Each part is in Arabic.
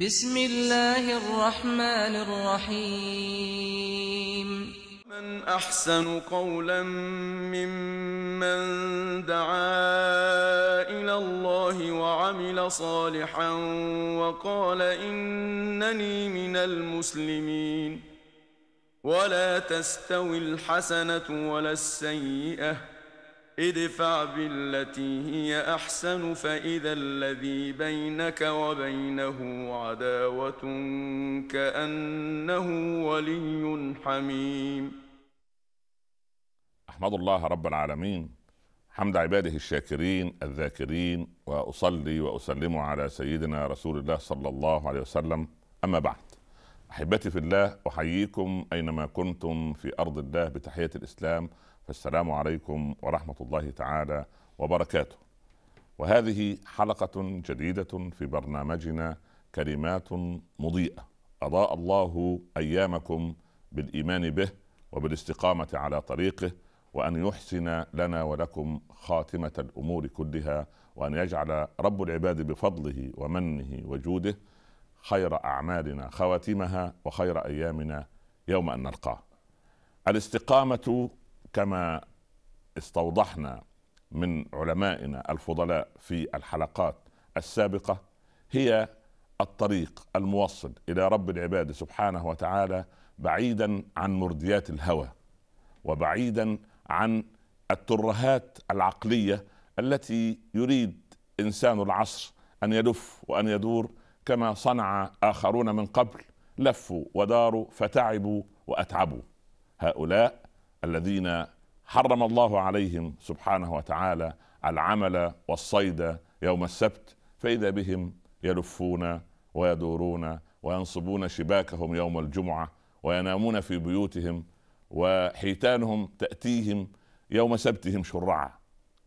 بسم الله الرحمن الرحيم من أحسن قولا ممن دعا إلى الله وعمل صالحا وقال إنني من المسلمين ولا تستوي الحسنة ولا السيئة ادفع بالتي هي احسن فاذا الذي بينك وبينه عداوه كانه ولي حميم احمد الله رب العالمين حمد عباده الشاكرين الذاكرين واصلي واسلم على سيدنا رسول الله صلى الله عليه وسلم اما بعد احبتي في الله احييكم اينما كنتم في ارض الله بتحيه الاسلام السلام عليكم ورحمه الله تعالى وبركاته. وهذه حلقه جديده في برنامجنا كلمات مضيئه اضاء الله ايامكم بالايمان به وبالاستقامه على طريقه وان يحسن لنا ولكم خاتمه الامور كلها وان يجعل رب العباد بفضله ومنه وجوده خير اعمالنا خواتمها وخير ايامنا يوم ان نلقاه. الاستقامه كما استوضحنا من علمائنا الفضلاء في الحلقات السابقه هي الطريق الموصل الى رب العباد سبحانه وتعالى بعيدا عن مرديات الهوى وبعيدا عن الترهات العقليه التي يريد انسان العصر ان يلف وان يدور كما صنع اخرون من قبل لفوا وداروا فتعبوا واتعبوا هؤلاء الذين حرم الله عليهم سبحانه وتعالى العمل والصيد يوم السبت فاذا بهم يلفون ويدورون وينصبون شباكهم يوم الجمعه وينامون في بيوتهم وحيتانهم تاتيهم يوم سبتهم شرعا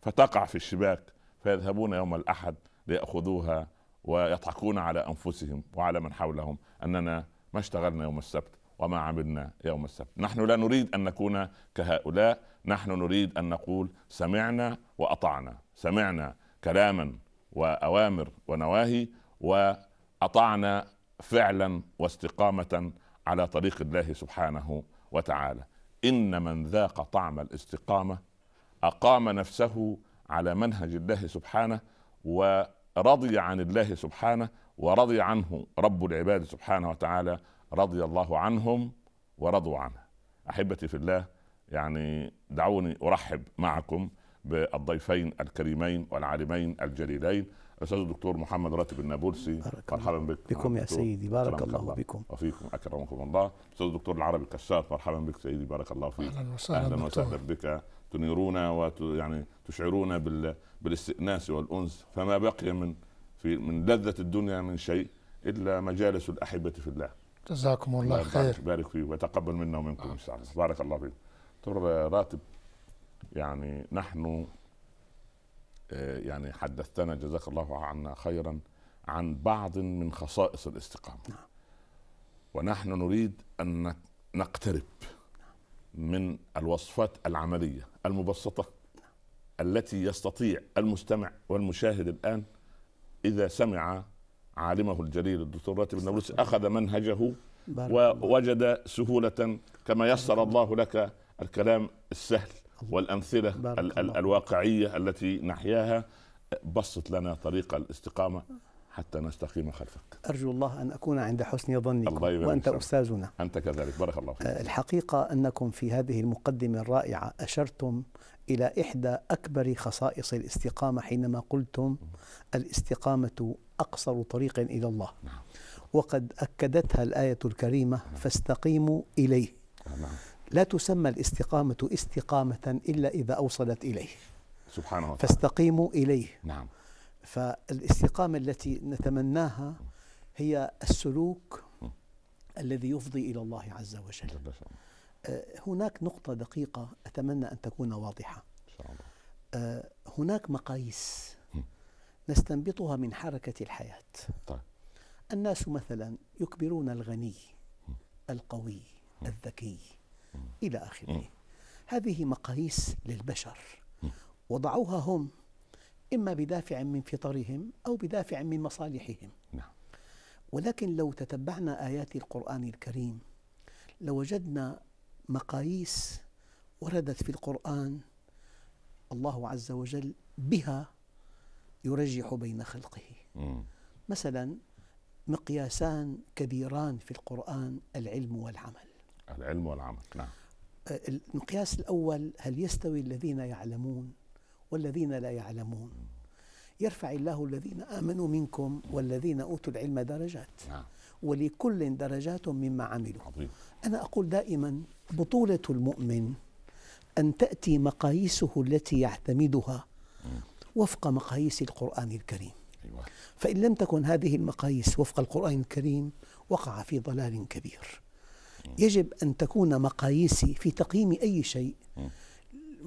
فتقع في الشباك فيذهبون يوم الاحد لياخذوها ويضحكون على انفسهم وعلى من حولهم اننا ما اشتغلنا يوم السبت وما عملنا يوم السبت نحن لا نريد أن نكون كهؤلاء نحن نريد أن نقول سمعنا وأطعنا سمعنا كلاما وأوامر ونواهي وأطعنا فعلا واستقامة على طريق الله سبحانه وتعالى إن من ذاق طعم الاستقامة أقام نفسه على منهج الله سبحانه و رضي عن الله سبحانه ورضي عنه رب العباد سبحانه وتعالى رضي الله عنهم ورضوا عنه احبتي في الله يعني دعوني ارحب معكم بالضيفين الكريمين والعالمين الجليلين الاستاذ الدكتور محمد راتب النابلسي مرحبا بك بكم يا نعم، سيدي بارك الله, الله بكم وفيكم اكرمكم الله استاذ الدكتور العربي الكشاف مرحبا بك سيدي بارك الله فيك اهلا وسهلا اهلا وسهلا بك تنيرونا ويعني بال... بالاستئناس والانس فما بقي من في من لذه الدنيا من شيء الا مجالس الاحبه في الله. جزاكم الله, خير. بارك فيه وتقبل منا ومنكم ان شاء الله، بارك الله فيك دكتور راتب يعني نحن آه، يعني حدثتنا جزاك الله عنا خيرا عن بعض من خصائص الاستقامه. نعم. ونحن نريد ان نقترب من الوصفات العمليه المبسطه التي يستطيع المستمع والمشاهد الان اذا سمع عالمه الجليل الدكتور راتب النابلسي اخذ منهجه ووجد سهوله كما يسر الله لك الكلام السهل والامثله الواقعيه التي نحياها بسط لنا طريق الاستقامه حتى نستقيم خلفك أرجو الله أن أكون عند حسن ظنكم وأنت سمع. أستاذنا أنت كذلك بارك الله فيك آه، الحقيقة أنكم في هذه المقدمة الرائعة أشرتم إلى إحدى أكبر خصائص الاستقامة حينما قلتم الاستقامة أقصر طريق إلى الله نعم. وقد أكدتها الآية الكريمة نعم. فاستقيموا إليه آه، نعم. لا تسمى الاستقامة استقامة إلا إذا أوصلت إليه سبحانه وتعالى فاستقيموا إليه نعم فالاستقامة التي نتمناها هي السلوك الذي يفضي إلى الله عز وجل آه، هناك نقطة دقيقة أتمنى أن تكون واضحة آه، هناك مقاييس نستنبطها من حركة الحياة طيب. الناس مثلا يكبرون الغني القوي الذكي إلى آخره هذه مقاييس للبشر وضعوها هم إما بدافع من فطرهم أو بدافع من مصالحهم نعم. ولكن لو تتبعنا آيات القرآن الكريم لوجدنا مقاييس وردت في القرآن الله عز وجل بها يرجح بين خلقه مم. مثلا مقياسان كبيران في القرآن العلم والعمل العلم والعمل نعم آه، المقياس الأول هل يستوي الذين يعلمون والذين لا يعلمون يرفع الله الذين آمنوا منكم والذين أوتوا العلم درجات نعم. ولكل درجات مما عملوا عظيم. أنا أقول دائما بطولة المؤمن أن تأتي مقاييسه التي يعتمدها وفق مقاييس القرآن الكريم أيوة. فإن لم تكن هذه المقاييس وفق القرآن الكريم وقع في ضلال كبير يجب أن تكون مقاييسي في تقييم أي شيء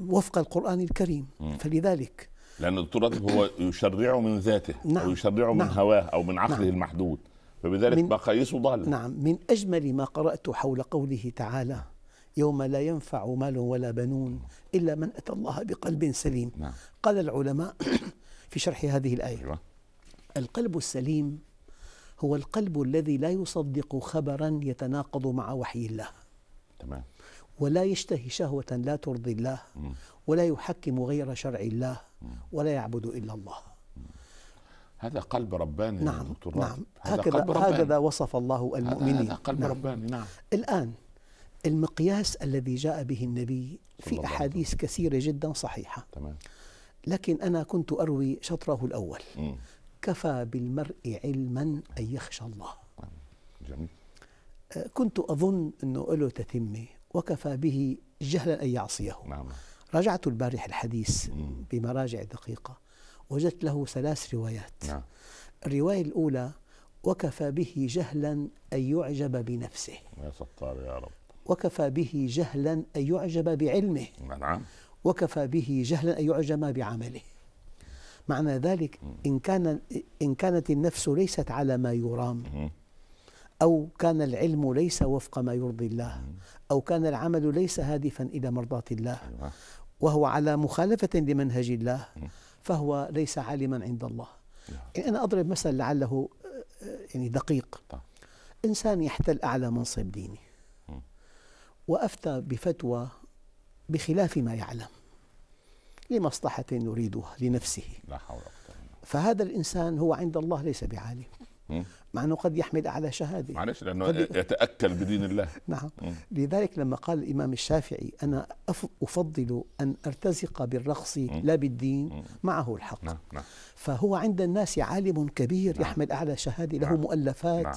وفق القرآن الكريم م. فلذلك لأن الدكتور راتب هو يشرعه من ذاته نعم أو يشرعه نعم من هواه أو من عقله نعم المحدود فبذلك مقاييسه ضال نعم من أجمل ما قرأت حول قوله تعالى يوم لا ينفع مال ولا بنون إلا من أتى الله بقلب سليم نعم. قال العلماء في شرح هذه الآية أيوة. القلب السليم هو القلب الذي لا يصدق خبرا يتناقض مع وحي الله تمام ولا يشتهي شهوة لا ترضي الله ولا يحكم غير شرع الله ولا يعبد إلا الله هذا قلب رباني نعم دكتور نعم هذا هكذا, قلب رباني هكذا وصف الله المؤمنين هذا قلب نعم رباني نعم الآن المقياس الذي جاء به النبي في أحاديث كثيرة جدا صحيحة تمام لكن أنا كنت أروي شطره الأول كفى بالمرء علما أن يخشى الله نعم. جميل. أه، كنت أظن أنه له تتمة وكفى به جهلا أن يعصيه نعم. راجعت البارح الحديث مم. بمراجع دقيقة وجدت له ثلاث روايات نعم. الرواية الأولى وكفى به جهلا أن يعجب بنفسه يا ستار يا رب وكفى به جهلا أن يعجب بعلمه نعم وكفى به جهلا أن يعجب بعمله معنى ذلك إن, كان إن كانت النفس ليست على ما يرام أو كان العلم ليس وفق ما يرضي الله أو كان العمل ليس هادفا إلى مرضاة الله أيوة. وهو على مخالفة لمنهج الله فهو ليس عالما عند الله نعم. يعني أنا أضرب مثل لعله آه، آه، يعني دقيق إنسان يحتل أعلى منصب ديني وأفتى بفتوى بخلاف ما يعلم لمصلحة يريدها لنفسه فهذا الإنسان هو عند الله ليس بعالم مع أنه قد يحمل أعلى شهادة معلش لأنه يتأكل بدين الله نعم م. لذلك لما قال الإمام الشافعي أنا أفضل أن أرتزق بالرقص لا بالدين م. معه الحق نعم. نعم. فهو عند الناس عالم كبير نعم. يحمل أعلى شهادة له نعم. مؤلفات نعم.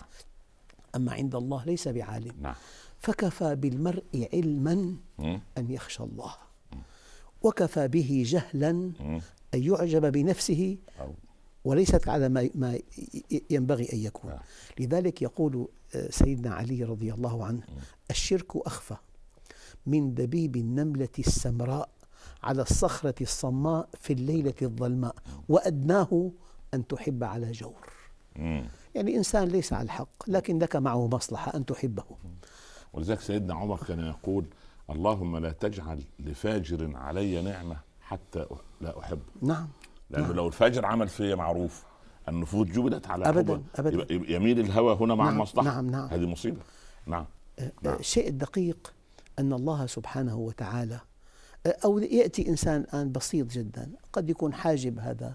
أما عند الله ليس بعالم نعم. فكفى بالمرء علما أن يخشى الله وكفى به جهلا أن يعجب بنفسه وليست على ما ما ينبغي ان يكون آه. لذلك يقول سيدنا علي رضي الله عنه الشرك اخفى من دبيب النمله السمراء على الصخره الصماء في الليله الظلماء وادناه ان تحب على جور يعني انسان ليس على الحق لكن لك معه مصلحه ان تحبه ولذلك سيدنا عمر كان يقول اللهم لا تجعل لفاجر علي نعمه حتى لا احبه نعم لانه نعم. لو الفجر عمل فيا معروف النفوذ جبدت على ابدا ابدا يميل الهوى هنا مع نعم المصلحه نعم نعم هذه مصيبه نعم. آه، نعم الشيء آه، الدقيق ان الله سبحانه وتعالى آه، او ياتي انسان الان بسيط جدا قد يكون حاجب هذا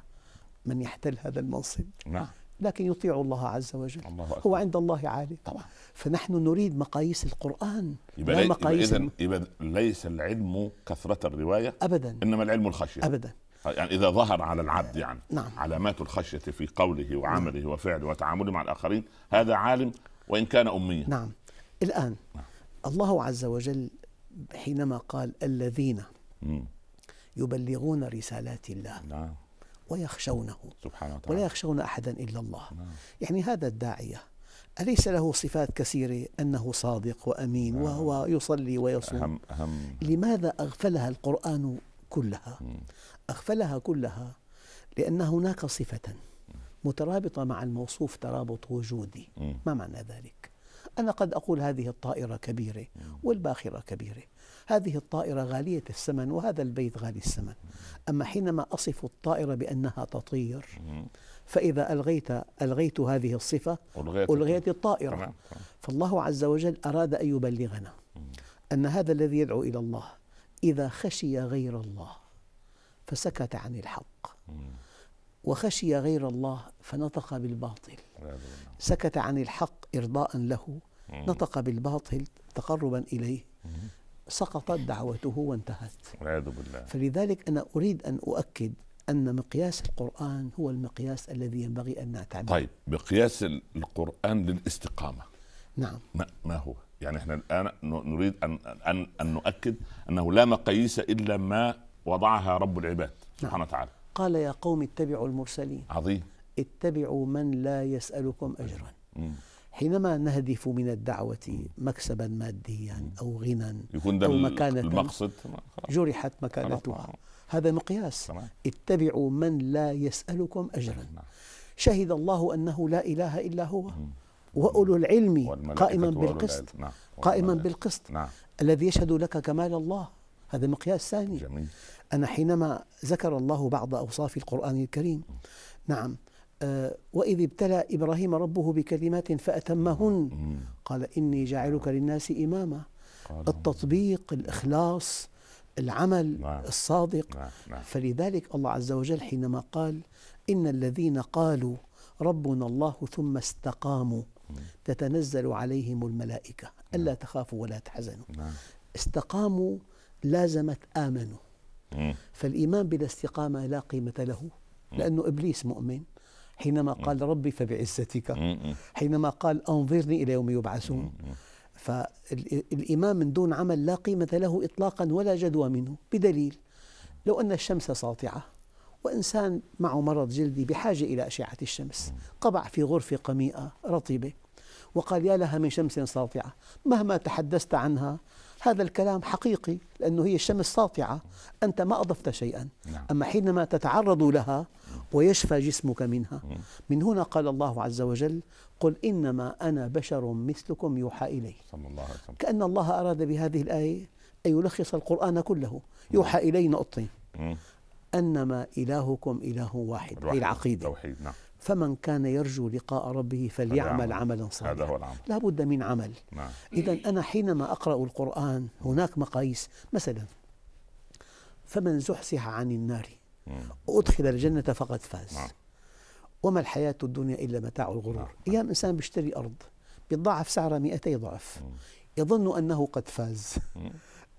من يحتل هذا المنصب نعم لكن يطيع الله عز وجل الله أكبر. هو عند الله عالي طبعا فنحن نريد مقاييس القرآن يبقى لا مقاييس يبقى, يبقى ليس العلم كثرة الرواية أبدا إنما العلم الخشية أبدا يعني اذا ظهر على العبد يعني نعم. علامات الخشيه في قوله وعمله نعم. وفعله وتعامله مع الاخرين هذا عالم وان كان اميا نعم الان نعم. الله عز وجل حينما قال الذين مم. يبلغون رسالات الله نعم. ويخشونه سبحانه وتعالى ولا يخشون احدا الا الله نعم. يعني هذا الداعيه أليس له صفات كثيرة أنه صادق وأمين نعم. وهو يصلي ويصوم أهم أهم لماذا أغفلها القرآن كلها أغفلها كلها لأن هناك صفة مترابطة مع الموصوف ترابط وجودي ما معنى ذلك؟ أنا قد أقول هذه الطائرة كبيرة والباخرة كبيرة هذه الطائرة غالية الثمن وهذا البيت غالي الثمن أما حينما أصف الطائرة بأنها تطير فإذا ألغيت ألغيت هذه الصفة ألغيت, ألغيت الطائرة فالله عز وجل أراد أن يبلغنا أن هذا الذي يدعو إلى الله إذا خشي غير الله فسكت عن الحق وخشي غير الله فنطق بالباطل سكت عن الحق إرضاء له نطق بالباطل تقربا إليه سقطت دعوته وانتهت والعياذ بالله فلذلك أنا أريد أن أؤكد أن مقياس القرآن هو المقياس الذي ينبغي أن نعتمد طيب مقياس القرآن للاستقامة نعم ما, ما هو؟ يعني احنا الآن نريد أن أن أن نؤكد أنه لا مقاييس إلا ما وضعها رب العباد نعم. سبحانه وتعالى قال يا قوم اتبعوا المرسلين عظيم اتبعوا من لا يسألكم أجرا مم. حينما نهدف من الدعوة مكسبا ماديا أو غنى يكون أو مكانة المقصد جرحت مكانتها هذا مقياس اتبعوا من لا يسألكم أجرا نعم. شهد الله أنه لا إله إلا هو وأولو العلم قائما بالقسط نعم. قائما بالقسط الذي يشهد لك كمال الله هذا مقياس ثاني جميل. أنا حينما ذكر الله بعض أوصاف القرآن الكريم نعم آه، وإذ ابتلى إبراهيم ربه بكلمات فأتمهن قال إني جاعلك للناس إماما التطبيق الإخلاص العمل نعم. الصادق نعم. نعم. فلذلك الله عز وجل حينما قال إن الذين قالوا ربنا الله ثم استقاموا تتنزل عليهم الملائكة ألا نعم. تخافوا ولا تحزنوا نعم. استقاموا لازمت آمنوا فالإيمان بلا استقامة لا قيمة له لأنه إبليس مؤمن حينما قال ربي فبعزتك حينما قال أنظرني إلى يوم يبعثون فالإيمان من دون عمل لا قيمة له إطلاقا ولا جدوى منه بدليل لو أن الشمس ساطعة وإنسان معه مرض جلدي بحاجة إلى أشعة الشمس قبع في غرفة قميئة رطبة وقال يا لها من شمس ساطعة مهما تحدثت عنها هذا الكلام حقيقي لأنه هي الشمس ساطعة أنت ما أضفت شيئا نعم. أما حينما تتعرض لها ويشفى جسمك منها من هنا قال الله عز وجل قل إنما أنا بشر مثلكم يوحى إلي صلى الله عليه وسلم. كأن الله أراد بهذه الآية أن يلخص القرآن كله يوحى إلي نقطتين أنما إلهكم إله واحد هي العقيدة نعم فمن كان يرجو لقاء ربه فليعمل عملا صالحا هذا هو العمل لا بد من عمل نعم. إذا أنا حينما أقرأ القرآن هناك مقاييس مثلا فمن زحزح عن النار وأدخل الجنة فقد فاز نعم. وما الحياة الدنيا إلا متاع الغرور نعم. أيام إنسان بيشتري أرض بيضاعف سعرها 200 ضعف مم. يظن أنه قد فاز مم.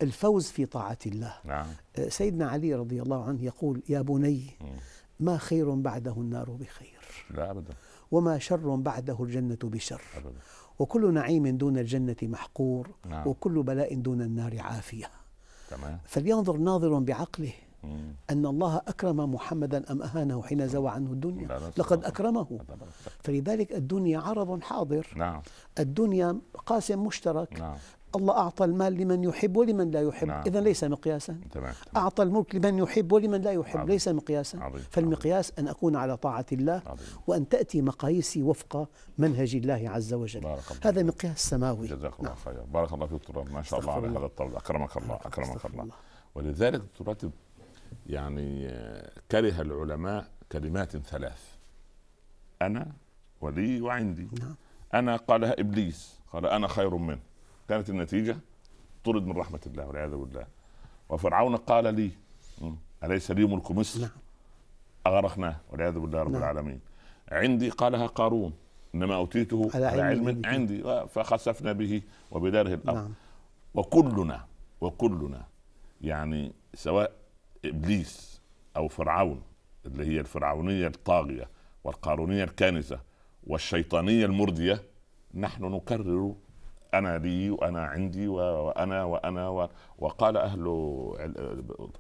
الفوز في طاعة الله نعم. أه، سيدنا علي رضي الله عنه يقول يا بني مم. ما خير بعده النار بخير لا أبدا وما شر بعده الجنة بشر أبدا وكل نعيم دون الجنة محقور نعم. وكل بلاء دون النار عافية تمام فلينظر ناظر بعقله أن الله أكرم محمدا أم أهانه حين زوى عنه الدنيا لقد أكرمه فلذلك الدنيا عرض حاضر نعم. الدنيا قاسم مشترك نعم. الله أعطى المال لمن يحب ولمن لا يحب نعم. إذا ليس مقياسا تمام. أعطى الملك لمن يحب ولمن لا يحب عظيم. ليس مقياسا عظيم. فالمقياس عظيم. أن أكون على طاعة الله عظيم. وأن تأتي مقاييسي وفق منهج الله عز وجل بارك هذا مقياس سماوي جزاك الله نعم. خير بارك الله فيك دكتور ما شاء الله على هذا الطلب أكرمك الله أكرمك الله. الله ولذلك دكتور يعني آه، كره العلماء كلمات ثلاث أنا ولي وعندي نعم. أنا قالها إبليس قال أنا خير منه كانت النتيجه طرد من رحمه الله والعياذ بالله وفرعون قال لي اليس لي ملك مصر نعم. اغرقناه والعياذ بالله رب نعم. العالمين عندي قالها قارون انما اوتيته على علم, عندي فخسفنا به وبداره الارض نعم. وكلنا وكلنا يعني سواء ابليس او فرعون اللي هي الفرعونيه الطاغيه والقارونيه الكانسه والشيطانيه المرديه نحن نكرر انا لي وانا عندي وانا وانا و... وقال اهل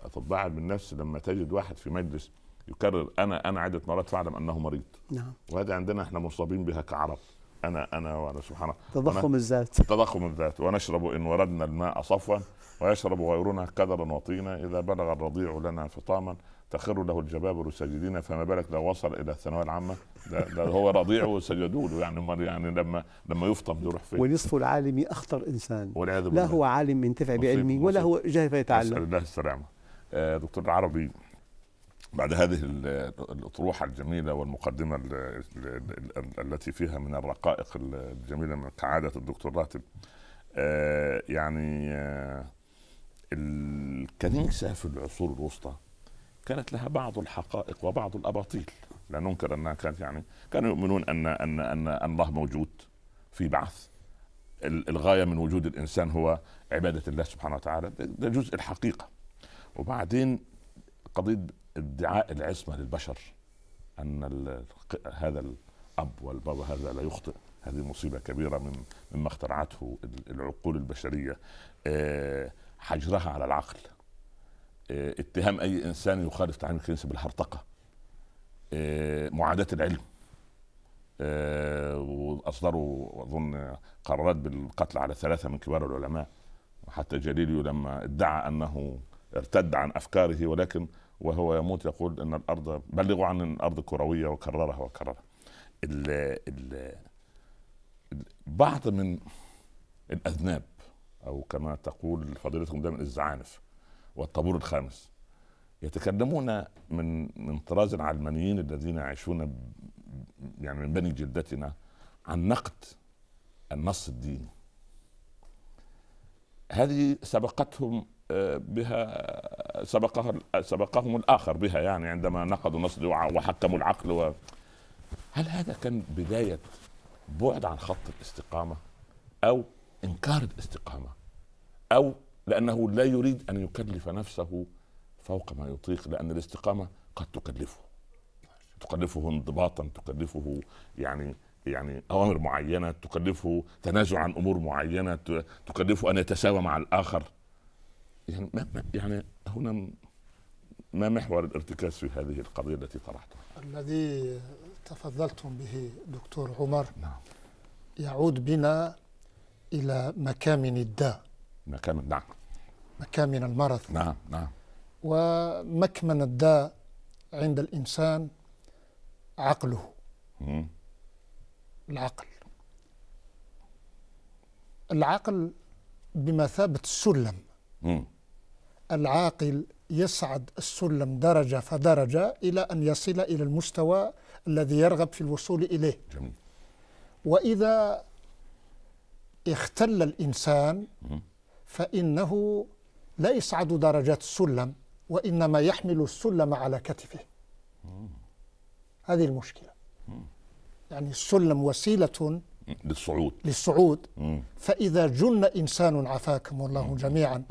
اطباء علم النفس لما تجد واحد في مجلس يكرر انا انا عده مرات فاعلم انه مريض نعم وهذه عندنا احنا مصابين بها كعرب انا انا وانا سبحان الله تضخم الذات تضخم الذات ونشرب ان وردنا الماء صفوا ويشرب غيرنا كدرا وطينا اذا بلغ الرضيع لنا فطاما تخر له الجبابر ساجدين فما بالك لو وصل الى الثانويه العامه ده, ده هو رضيع وسجدوا له يعني يعني لما لما يفطم يروح فين ونصف العالم اخطر انسان والعياذ بالله لا هو عالم ينتفع بعلمه ولا هو جاهل فيتعلم نسال الله السلامه آه، دكتور العربي بعد هذه الاطروحه الجميله والمقدمه التي فيها من الرقائق الجميله من كعاده الدكتور راتب آه، يعني آه، الكنيسه في العصور الوسطى كانت لها بعض الحقائق وبعض الاباطيل لا ننكر انها كانت يعني كانوا يؤمنون ان ان ان, أن الله موجود في بعث الغايه من وجود الانسان هو عباده الله سبحانه وتعالى ده جزء الحقيقه وبعدين قضيه ادعاء العصمه للبشر ان هذا الاب والبابا هذا لا يخطئ هذه مصيبه كبيره من مما اخترعته العقول البشريه آه، حجرها على العقل آه، اتهام اي انسان يخالف تعليم الكنيسه بالهرطقه آه، معاداه العلم آه، واصدروا اظن قرارات بالقتل على ثلاثه من كبار العلماء وحتى جاليليو لما ادعى انه ارتد عن افكاره ولكن وهو يموت يقول ان الارض بلغوا عن الارض كرويه وكررها وكررها ال ال بعض من الاذناب او كما تقول فضيلتكم دائما الزعانف والطابور الخامس يتكلمون من من طراز العلمانيين الذين يعيشون يعني من بني جلدتنا عن نقد النص الديني هذه سبقتهم آه، بها سبقها سبقهم الاخر بها يعني عندما نقضوا النص وحكموا العقل و هل هذا كان بدايه بعد عن خط الاستقامه او انكار الاستقامه او لانه لا يريد ان يكلف نفسه فوق ما يطيق لان الاستقامه قد تكلفه تكلفه انضباطا تكلفه يعني يعني اوامر معينه تكلفه تنازع عن امور معينه تكلفه ان يتساوى مع الاخر يعني ما يعني هنا ما محور الارتكاز في هذه القضيه التي طرحتها؟ الذي تفضلتم به دكتور عمر نعم. يعود بنا الى مكامن الداء مكان نعم مكامن المرض نعم نعم ومكمن الداء عند الإنسان عقله مم. العقل العقل بمثابة السلم مم. العاقل يصعد السلم درجة فدرجة إلى أن يصل إلى المستوى الذي يرغب في الوصول إليه جميل. وإذا اختل الإنسان مم. فإنه لا يصعد درجات السلم وإنما يحمل السلم على كتفه هذه المشكلة يعني السلم وسيلة للصعود للصعود فإذا جن إنسان عافاكم الله جميعا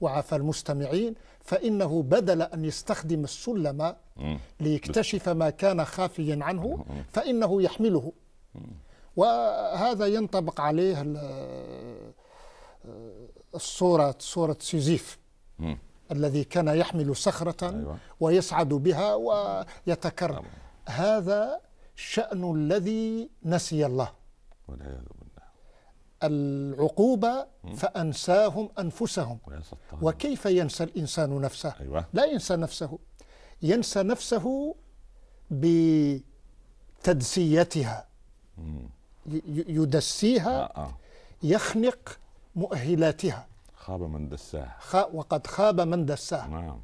وعفى المستمعين فإنه بدل أن يستخدم السلم ليكتشف ما كان خافيا عنه فإنه يحمله وهذا ينطبق عليه الصورة صورة سيزيف م. الذي كان يحمل صخرة أيوة. ويصعد بها ويتكرر أيوة. هذا شأن الذي نسي الله والعياذ بالله العقوبة م. فأنساهم أنفسهم وكيف ينسى الإنسان نفسه أيوة. لا ينسى نفسه ينسى نفسه بتدسيتها م. يدسيها آه آه. يخنق مؤهلاتها خاب من خ... وقد خاب من دساها نعم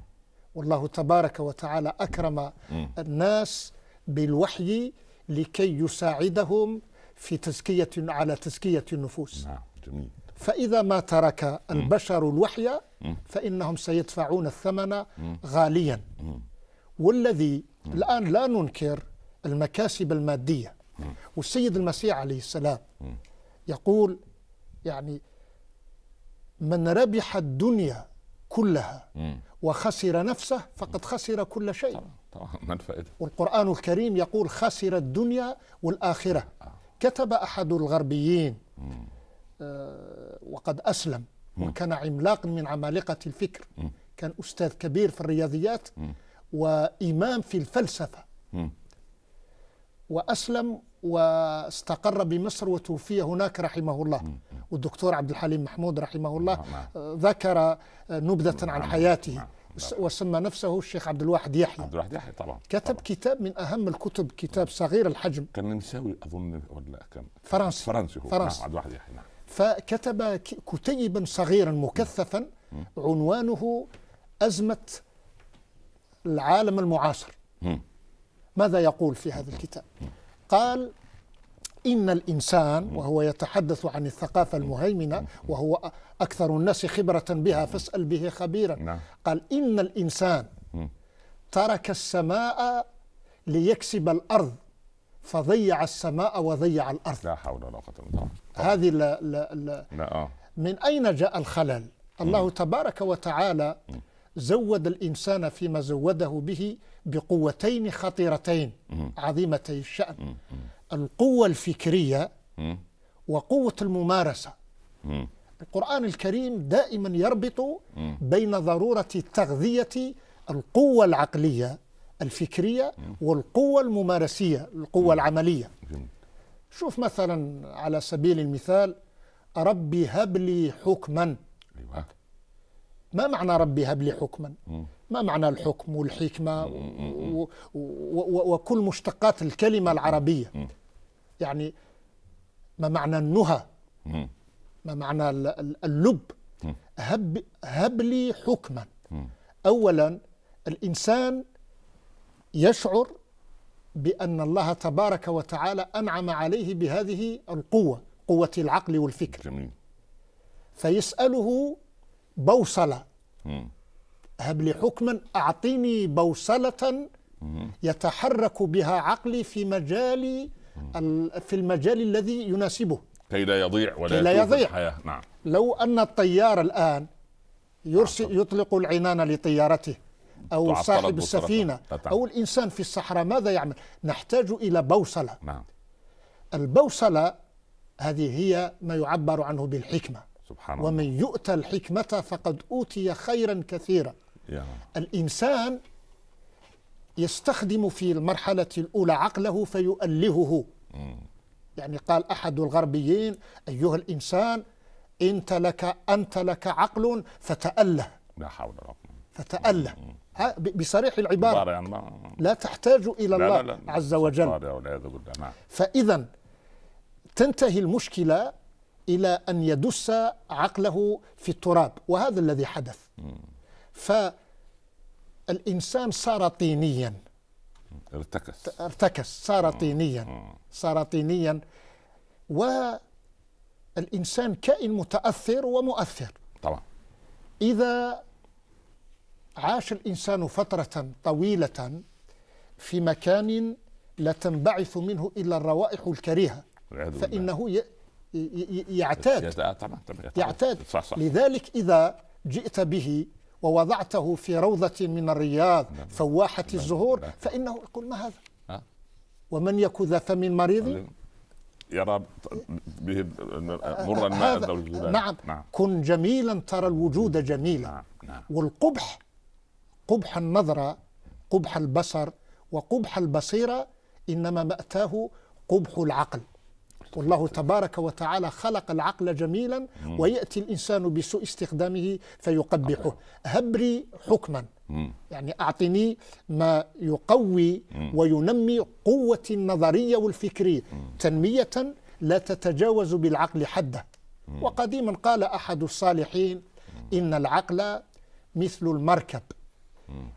والله تبارك وتعالى أكرم مم. الناس بالوحي لكي يساعدهم في تزكية على تزكية النفوس نعم جميل فإذا ما ترك البشر الوحي فإنهم سيدفعون الثمن غاليا والذي الآن لا ننكر المكاسب المادية والسيد المسيح عليه السلام يقول يعني من ربح الدنيا كلها وخسر نفسه فقد خسر كل شيء طبعا ما الفائدة والقرآن الكريم يقول خسر الدنيا والآخرة آه. كتب أحد الغربيين آه، وقد أسلم وكان عملاق من عمالقة الفكر كان أستاذ كبير في الرياضيات وإمام في الفلسفة وأسلم واستقر بمصر وتوفي هناك رحمه الله والدكتور عبد الحليم محمود رحمه الله آه، ذكر آه، نبذة عن حياته وسمى نفسه الشيخ عبد الواحد يحيى عبد الواحد يحيى طبعا كتب طبعا. كتاب من اهم الكتب كتاب صغير الحجم كان نمساوي اظن ولا كان فرنسي فرنسي هو فرنسي نعم، عبد الواحد يحيى نعم فكتب كتيبا صغيرا مكثفا عنوانه ازمه العالم المعاصر ماذا يقول في هذا الكتاب؟ قال إن الإنسان وهو يتحدث عن الثقافة المهيمنة وهو أكثر الناس خبرة بها فاسأل به خبيرا نعم. قال إن الإنسان ترك السماء ليكسب الأرض فضيع السماء وضيع الأرض لا حول ولا قوة إلا بالله هذه لا لا آه. لا من أين جاء الخلل الله تبارك وتعالى زود الإنسان فيما زوده به بقوتين خطيرتين عظيمتي الشأن القوة الفكرية وقوة الممارسة القرآن الكريم دائما يربط بين ضرورة تغذية القوة العقلية الفكرية والقوة الممارسية القوة العملية شوف مثلا على سبيل المثال ربي هب لي حكما أيوة. ما معنى ربي هب لي حكما ما معنى الحكم والحكمة وكل مشتقات الكلمة العربية يعني ما معنى النهى ما معنى اللب هب, هب لي حكما أولا الإنسان يشعر بأن الله تبارك وتعالى أنعم عليه بهذه القوة قوة العقل والفكر جميل. فيسأله بوصلة هب لي حكما أعطيني بوصلة يتحرك بها عقلي في مجال في المجال الذي يناسبه كي لا يضيع ولا كي لا يضيع الحياة. نعم لو أن الطيار الآن يرسل يطلق العنان لطيارته أو صاحب السفينة أو الإنسان في الصحراء ماذا يعمل نحتاج إلى بوصلة نعم. البوصلة هذه هي ما يعبر عنه بالحكمة سبحان ومن الله. يؤتى الحكمة فقد أوتي خيرا كثيرا يعني. الإنسان يستخدم في المرحلة الأولى عقله فيؤلهه يعني قال أحد الغربيين أيها الإنسان أنت لك أنت لك عقل فتأله لا حول ولا قوة فتأله بصريح العبارة يعني لا تحتاج إلى الله لا لا لا عز وجل نعم. فإذا تنتهي المشكلة إلى أن يدس عقله في التراب وهذا الذي حدث فالإنسان صار طينيا ارتكس ارتكس صار طينيا صار طينيا والإنسان كائن متأثر ومؤثر طبعا إذا عاش الإنسان فترة طويلة في مكان لا تنبعث منه إلا الروائح الكريهة فإنه يعتاد آه، يعتاد صح صح. لذلك إذا جئت به ووضعته في روضة من الرياض نعم. فواحة نعم. الزهور نعم. فإنه يقول ما هذا ومن يكو ذا فم مريض يرى به مر آه، الماء نعم. نعم كن جميلا ترى الوجود جميلا نعم. نعم. والقبح قبح النظرة قبح البصر وقبح البصيرة إنما مأتاه قبح العقل والله تبارك وتعالى خلق العقل جميلا ويأتي الإنسان بسوء استخدامه فيقبحه هبري حكما يعني أعطني ما يقوي وينمي قوتي النظرية والفكرية تنمية لا تتجاوز بالعقل حده وقديما قال أحد الصالحين إن العقل مثل المركب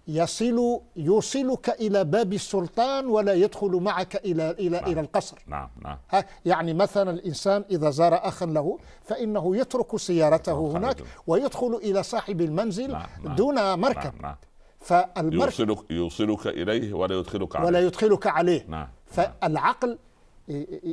يصل يوصلك إلى باب السلطان ولا يدخل معك إلى إلى نعم. إلى القصر نعم نعم يعني مثلا الإنسان إذا زار أخا له فإنه يترك سيارته هناك ويدخل إلى صاحب المنزل نعم. نعم. دون مركب نعم،, نعم. فالمركب يوصلك, يوصلك إليه ولا يدخلك عليه ولا يدخلك عليه نعم. نعم. فالعقل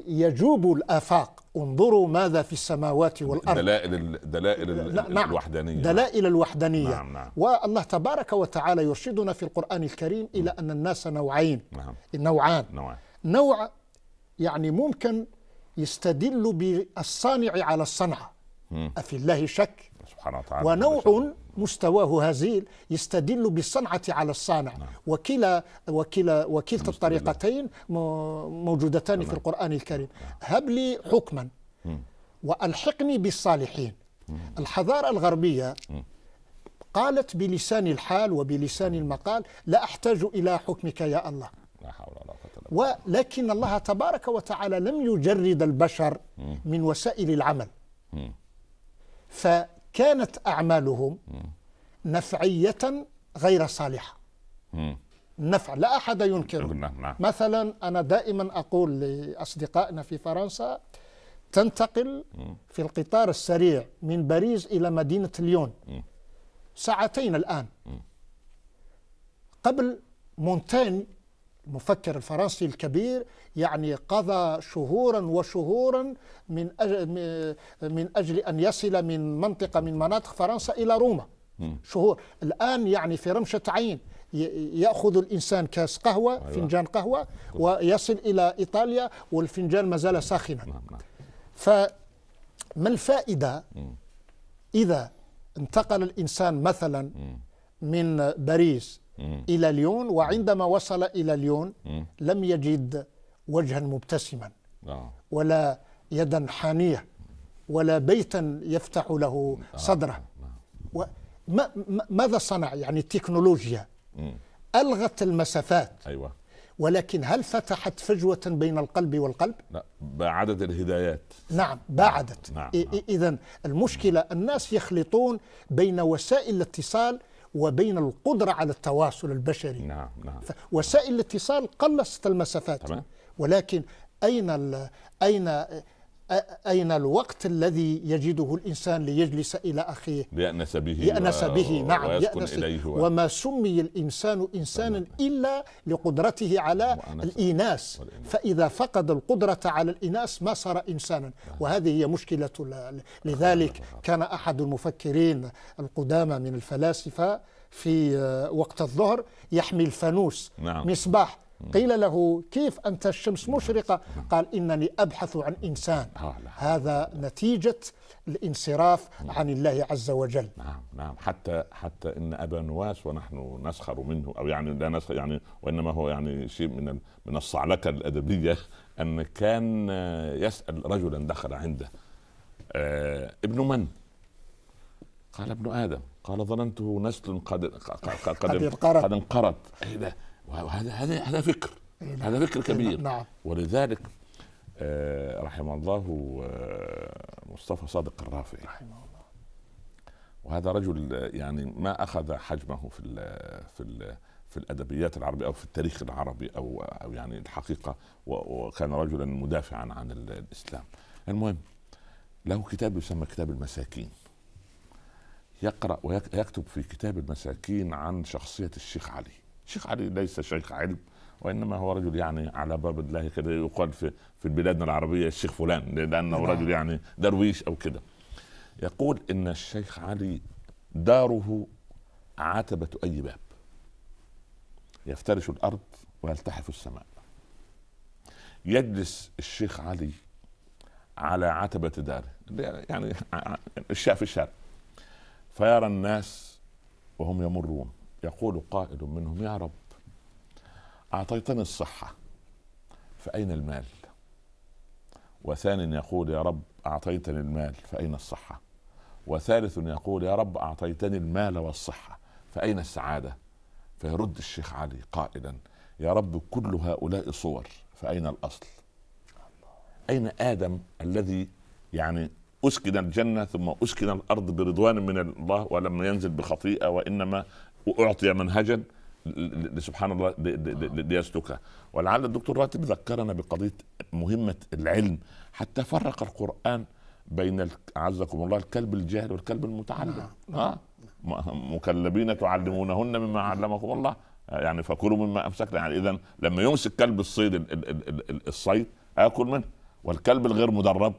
يجوب الآفاق انظروا ماذا في السماوات والأرض دلائل الدلائل نعم،, نعم الوحدانية دلائل الوحدانية نعم نعم والله تبارك وتعالى يرشدنا في القرآن الكريم إلى نعم. أن الناس نوعين نعم نوعان نوع, نوع يعني ممكن يستدل بالصانع على الصنعة أفي الله شك سبحانه وتعالى ونوع مستواه هزيل يستدل بالصنعة على الصانع نعم. وكلا وكلا وكلتا الطريقتين موجودتان نعم. في القرآن الكريم نعم. هب لي حكما وألحقني بالصالحين م. الحضارة الغربية م. قالت بلسان الحال وبلسان المقال لا أحتاج إلى حكمك يا الله لا حول ولا قوة ولكن الله تبارك وتعالى لم يجرد البشر من وسائل العمل ف كانت أعمالهم نفعية غير صالحة نفع لا أحد ينكر نعم، نعم. مثلا أنا دائما أقول لأصدقائنا في فرنسا تنتقل في القطار السريع من باريس إلى مدينة ليون ساعتين الآن قبل مونتين المفكر الفرنسي الكبير يعني قضى شهورا وشهورا من أجل من اجل ان يصل من منطقه من مناطق فرنسا الى روما شهور الان يعني في رمشه عين ياخذ الانسان كاس قهوه أيوة. فنجان قهوه ويصل الى ايطاليا والفنجان ما زال ساخنا نعم، نعم. فما الفائده اذا انتقل الانسان مثلا من باريس مم. إلى ليون وعندما وصل إلى ليون مم. لم يجد وجها مبتسما آه. ولا يدا حانية ولا بيتا يفتح له نعم. صدره آه. ماذا صنع يعني التكنولوجيا مم. ألغت المسافات أيوة. ولكن هل فتحت فجوة بين القلب والقلب؟ لا باعدت الهدايات نعم بعدت نعم. إذا المشكلة الناس يخلطون بين وسائل الاتصال وبين القدرة على التواصل البشري نعم نعم وسائل الاتصال قلصت المسافات طبعا. ولكن أين أين أين الوقت الذي يجده الإنسان ليجلس إلى أخيه يأنس به يأنس به نعم نعم يأنس إليه و... وما سمي الإنسان إنسانا إلا لقدرته على الإيناس فإذا فقد القدرة على الإيناس ما صار إنسانا نعم. وهذه هي مشكلة لذلك نعم. كان أحد المفكرين القدامى من الفلاسفة في آه، وقت الظهر يحمي الفانوس نعم. مصباح قيل له كيف أنت الشمس مشرقة قال إنني أبحث عن إنسان آه، هذا نتيجة الانصراف نعم. عن الله عز وجل نعم نعم حتى حتى ان ابا نواس ونحن نسخر منه او يعني لا نسخر يعني وانما هو يعني شيء من من الصعلكه الادبيه ان كان يسال رجلا دخل عنده آه، ابن من؟ قال ابن ادم قال ظننته نسل قد قد قد, قد انقرض ايه ده وهذا هذا هذا فكر إيه، نعم. هذا فكر كبير إيه، نعم. ولذلك آه رحم الله آه، مصطفى صادق الرافعي رحمه الله وهذا رجل آه، يعني ما اخذ حجمه في الـ في الـ في الادبيات العربيه او في التاريخ العربي او او يعني الحقيقه وكان رجلا مدافعا عن الاسلام. المهم له كتاب يسمى كتاب المساكين. يقرا ويكتب في كتاب المساكين عن شخصيه الشيخ علي. الشيخ علي ليس شيخ علم وانما هو رجل يعني على باب الله كده يقال في في بلادنا العربيه الشيخ فلان لانه نعم. رجل يعني درويش او كده يقول ان الشيخ علي داره عتبه اي باب يفترش الارض ويلتحف السماء يجلس الشيخ علي على عتبه داره يعني الشاء في الشارع فيرى الناس وهم يمرون يقول قائل منهم يا رب اعطيتني الصحه فاين المال وثان يقول يا رب اعطيتني المال فاين الصحه وثالث يقول يا رب اعطيتني المال والصحه فاين السعاده فيرد الشيخ علي قائلا يا رب كل هؤلاء صور فاين الاصل اين ادم الذي يعني اسكن الجنه ثم اسكن الارض برضوان من الله ولم ينزل بخطيئه وانما واعطي منهجا سبحان الله ليسلكها ولعل الدكتور راتب ذكرنا بقضيه مهمه العلم حتى فرق القران بين عزكم الله الكلب الجاهل والكلب المتعلم آه. مكلبين تعلمونهن مما علمكم الله يعني فكلوا مما امسكنا يعني اذا لما يمسك كلب الصيد الصيد اكل منه والكلب الغير مدرب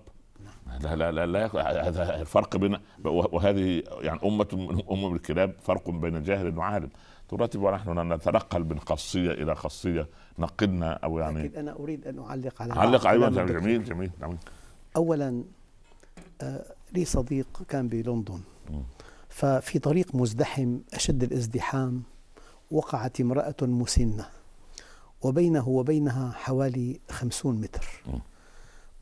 لا لا لا, لا هذا الفرق بين وهذه يعني أمة من أمم الكلاب فرق بين جاهل وعالم ترتب ونحن نتنقل من خاصية إلى خاصية نقدنا أو يعني لكن أنا أريد أن أعلق على علق أيوة جميل, جميل جميل جميل أولا آه، لي صديق كان بلندن ففي طريق مزدحم أشد الازدحام وقعت امرأة مسنة وبينه وبينها حوالي خمسون متر م.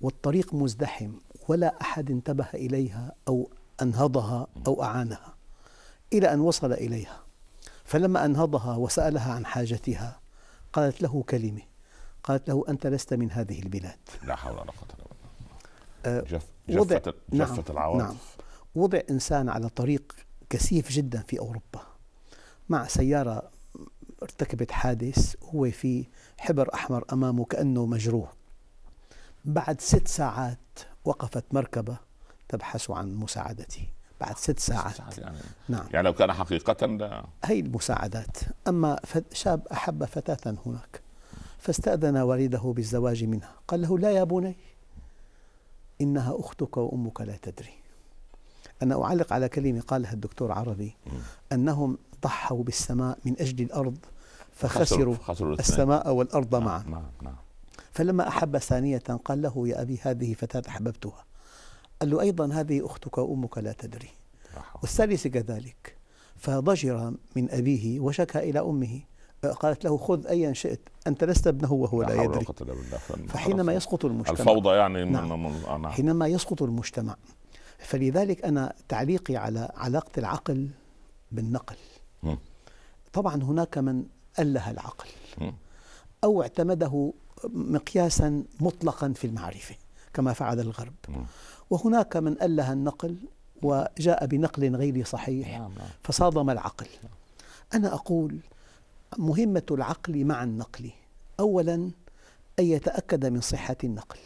والطريق مزدحم ولا أحد انتبه إليها أو أنهضها أو أعانها إلى أن وصل إليها فلما أنهضها وسألها عن حاجتها قالت له كلمة قالت له أنت لست من هذه البلاد لا حول ولا قوة إلا بالله آه، جفت نعم, نعم. العواطف نعم وضع إنسان على طريق كثيف جدا في أوروبا مع سيارة ارتكبت حادث هو في حبر أحمر أمامه كأنه مجروح بعد ست ساعات وقفت مركبة تبحث عن مساعدتي بعد ست ساعات ست يعني نعم يعني لو كان حقيقة لا هي المساعدات أما شاب أحب فتاة هناك فاستأذن والده بالزواج منها قال له لا يا بني إنها أختك وأمك لا تدري أنا أعلق على كلمة قالها الدكتور عربي أنهم ضحوا بالسماء من أجل الأرض فخسروا خسروا السماء والأرض نعم، معا نعم نعم فلما أحب ثانية قال له يا أبي هذه فتاة أحببتها قال له أيضا هذه أختك وأمك لا تدري والثالثة كذلك فضجر من أبيه وشكى إلى أمه قالت له خذ أيا شئت أنت لست ابنه وهو لا, يدري فحينما يسقط المجتمع الفوضى يعني نعم. من نعم حينما يسقط المجتمع فلذلك أنا تعليقي على علاقة العقل بالنقل طبعا هناك من أله العقل أو اعتمده مقياسا مطلقا في المعرفة كما فعل الغرب وهناك من أله النقل وجاء بنقل غير صحيح نعم، نعم. فصادم العقل نعم. أنا أقول مهمة العقل مع النقل أولا أن يتأكد من صحة النقل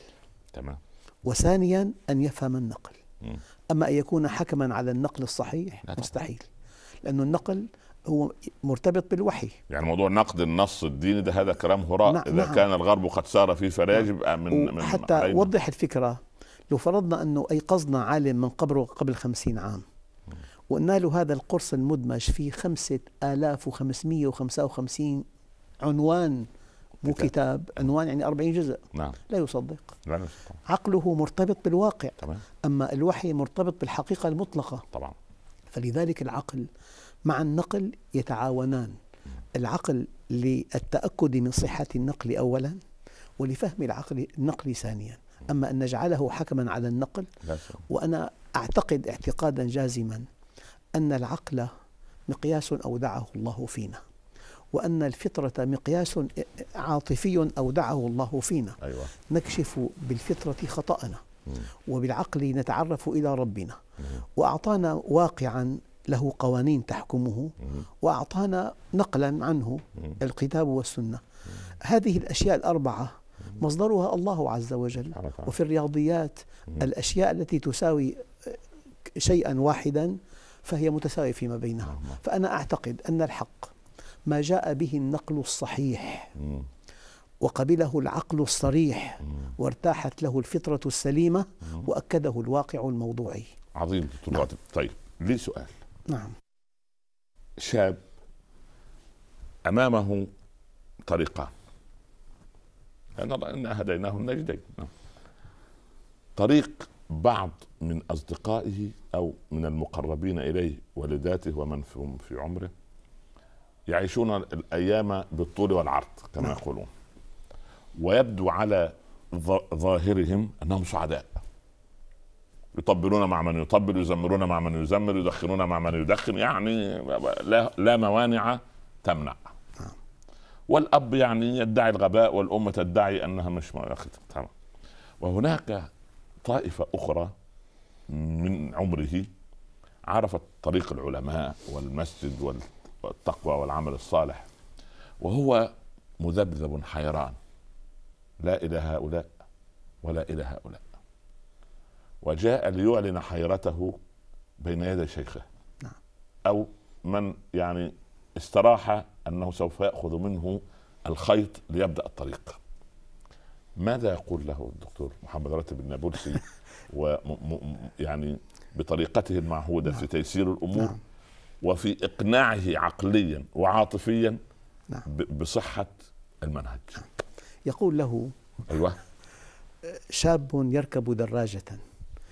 تمام وثانيا أن يفهم النقل أما أن يكون حكما على النقل الصحيح مستحيل لأن النقل هو مرتبط بالوحي يعني موضوع نقد النص الديني ده هذا كلام هراء نعم اذا نعم. كان الغرب قد سار فيه فيجب نعم. من, من حتى عين. وضح الفكره لو فرضنا انه ايقظنا عالم من قبره قبل خمسين عام وقلنا له هذا القرص المدمج فيه 5555 عنوان مو كتاب عنوان يعني 40 جزء نعم. لا يصدق نعم. عقله مرتبط بالواقع طبعا. أما الوحي مرتبط بالحقيقة المطلقة طبعا فلذلك العقل مع النقل يتعاونان العقل للتأكد من صحة النقل أولا ولفهم العقل النقل ثانيا أما أن نجعله حكما على النقل وأنا أعتقد اعتقادا جازما أن العقل مقياس أودعه الله فينا وأن الفطرة مقياس عاطفي أودعه الله فينا أيوة. نكشف بالفطرة خطأنا وبالعقل نتعرف إلى ربنا وأعطانا واقعا له قوانين تحكمه وأعطانا نقلا عنه الكتاب والسنة هذه الأشياء الأربعة مصدرها الله عز وجل وفي الرياضيات الأشياء التي تساوي آه، شيئا واحدا فهي متساوية فيما بينها نعم. فأنا أعتقد أن الحق ما جاء به النقل الصحيح وقبله العقل الصريح وارتاحت له الفطرة السليمة وأكده الواقع الموضوعي عظيم دكتور نعم. طيب لي سؤال نعم شاب امامه طريقان يعني نرى انا هديناه النجدين نعم. طريق بعض من اصدقائه او من المقربين اليه والداته ومن هم في عمره يعيشون الايام بالطول والعرض كما نعم. يقولون ويبدو على ظاهرهم انهم سعداء يطبلون مع من يطبل يزمرون مع من يزمر يدخنون مع من يدخن يعني لا, لا موانع تمنع والاب يعني يدعي الغباء والام تدعي انها مش تمام وهناك طائفه اخرى من عمره عرفت طريق العلماء والمسجد والتقوى والعمل الصالح وهو مذبذب حيران لا الى هؤلاء ولا الى هؤلاء وجاء ليعلن حيرته بين يدي شيخه نعم. او من يعني استراح انه سوف ياخذ منه الخيط ليبدا الطريق ماذا يقول له الدكتور محمد راتب النابلسي و يعني بطريقته المعهوده نعم. في تيسير الامور نعم. وفي اقناعه عقليا وعاطفيا نعم. بصحه المنهج نعم. يقول له ايوه شاب يركب دراجه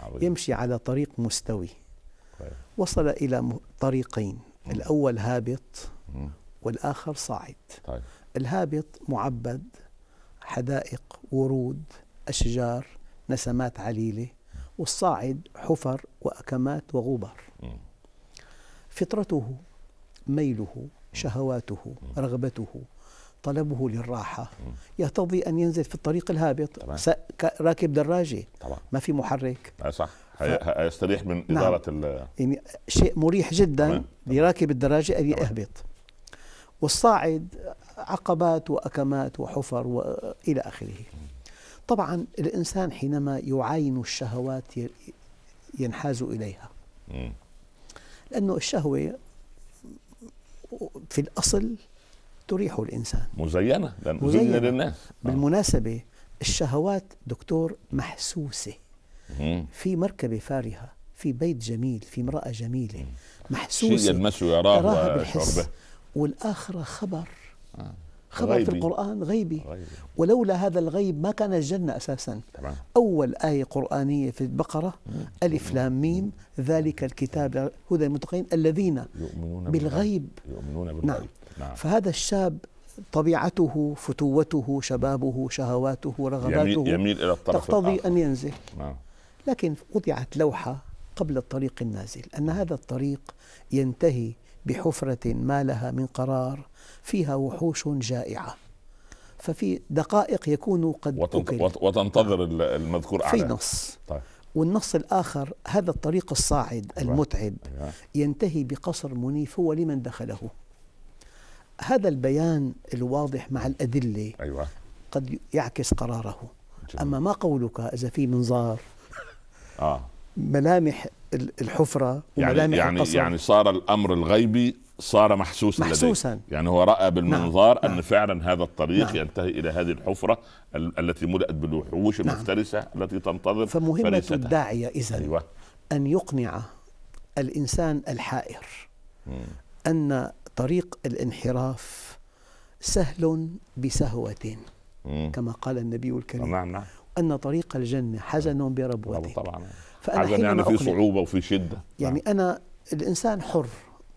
عظيم. يمشي على طريق مستوي طيب. وصل إلى طريقين الأول هابط والآخر صاعد طيب. الهابط معبد حدائق ورود أشجار نسمات عليلة والصاعد حفر وأكمات وغبار فطرته ميله شهواته رغبته طلبه للراحة يهتضي أن ينزل في الطريق الهابط طبعا. راكب دراجة طبعا. ما في محرك صح هيستريح من نعم. إدارة ال... يعني شيء مريح جدا طبعا. لراكب الدراجة أن يهبط والصاعد عقبات وأكمات وحفر وإلى آخره طبعا الإنسان حينما يعاين الشهوات ينحاز إليها لأنه الشهوة في الأصل تريح الانسان مزينه لأن مزينه للناس بالمناسبه الشهوات دكتور محسوسه مم. في مركبه فارهه في بيت جميل في امراه جميله محسوسه شيء يلمسه يراه يراها بالحس والآخرة خبر آه. خبر غيبي. في القرآن غيبي. غيبي ولولا هذا الغيب ما كان الجنة أساسا أول آية قرآنية في البقرة ألف لام ميم ذلك الكتاب هدى المتقين الذين يؤمنون بالغيب يؤمنون نعم. بالغيب نعم. نعم فهذا الشاب طبيعته فتوته شبابه شهواته رغباته يميل, يميل إلى الطرف تقتضي الآخر. أن ينزل نعم. لكن وضعت لوحة قبل الطريق النازل أن هذا الطريق ينتهي بحفرة ما لها من قرار فيها وحوش جائعة ففي دقائق يكون قد أكل وتنتظر المذكور أعلى في نص طيب. والنص الآخر هذا الطريق الصاعد طيب. المتعب أيوة. ينتهي بقصر منيف هو لمن دخله هذا البيان الواضح مع الأدلة أيوة. قد يعكس قراره جميل. أما ما قولك إذا في منظار آه. ملامح الحفرة وملامح يعني يعني, يعني صار الأمر الغيبي صار محسوسا محسوسا لديه. يعني هو راى بالمنظار نعم. ان نعم. فعلا هذا الطريق نعم. ينتهي الى هذه الحفره التي ملئت بالوحوش نعم. المفترسه التي تنتظر فمهمه فريستها. الداعيه اذا أيوة. ان يقنع الانسان الحائر م. ان طريق الانحراف سهل بسهوه م. كما قال النبي الكريم نعم نعم ان طريق الجنه حزن نعم. بربوه طبعا فانا حزن يعني في صعوبه وفي شده يعني نعم. انا الانسان حر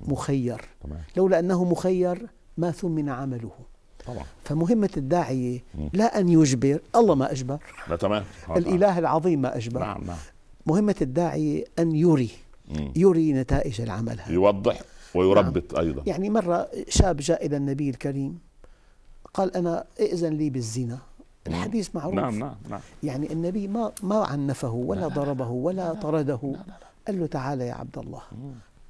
مخير طبعا. لولا أنه مخير ما ثمن عمله طبعا فمهمة الداعية لا أن يجبر الله ما أجبر لا تمام الإله العظيم ما أجبر نعم نعم مهمة الداعية أن يري مم. يري نتائج العمل هذا يوضح ويربط نعم. أيضا يعني مرة شاب جاء إلى النبي الكريم قال أنا ائذن لي بالزنا الحديث معروف نعم نعم نعم يعني النبي ما ما عنفه ولا ضربه ولا طرده قال له تعالى يا عبد الله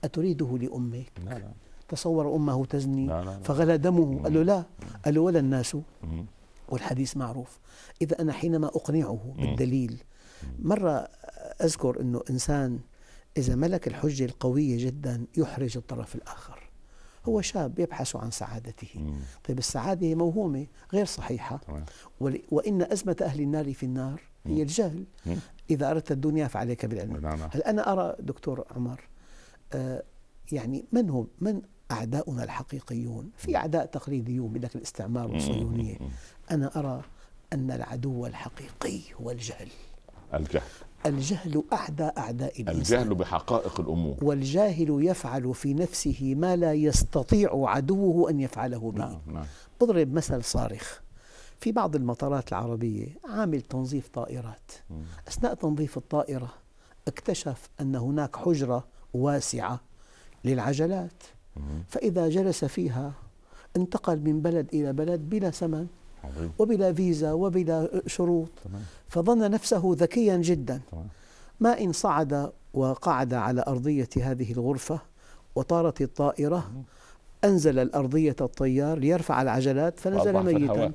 أتريده لأمك لا لا. تصور أمه تزني لا لا. فغلى دمه قال له لا قال له ولا الناس والحديث معروف إذا أنا حينما أقنعه بالدليل مرة أذكر أنه إنسان إذا ملك الحجة القوية جدا يحرج الطرف الآخر هو شاب يبحث عن سعادته مم. طيب السعادة موهومة غير صحيحة طبعا. وإن أزمة أهل النار في النار هي الجهل مم. إذا أردت الدنيا فعليك بالعلم نعم، نعم. هل أنا أرى دكتور عمر آه، يعني من هم من أعداؤنا الحقيقيون في أعداء تقليديون بدك الاستعمار والصهيونية أنا أرى أن العدو الحقيقي هو الجهل الجهل الجهل أعدى أعداء الإنسان الجهل بحقائق الأمور والجاهل يفعل في نفسه ما لا يستطيع عدوه أن يفعله به نعم نعم بضرب مثل صارخ في بعض المطارات العربية عامل تنظيف طائرات أثناء تنظيف الطائرة اكتشف أن هناك حجرة واسعة للعجلات فإذا جلس فيها انتقل من بلد إلى بلد بلا ثمن وبلا فيزا وبلا شروط فظن نفسه ذكيا جدا ما إن صعد وقعد على أرضية هذه الغرفة وطارت الطائرة أنزل الأرضية الطيار ليرفع العجلات فنزل ميتا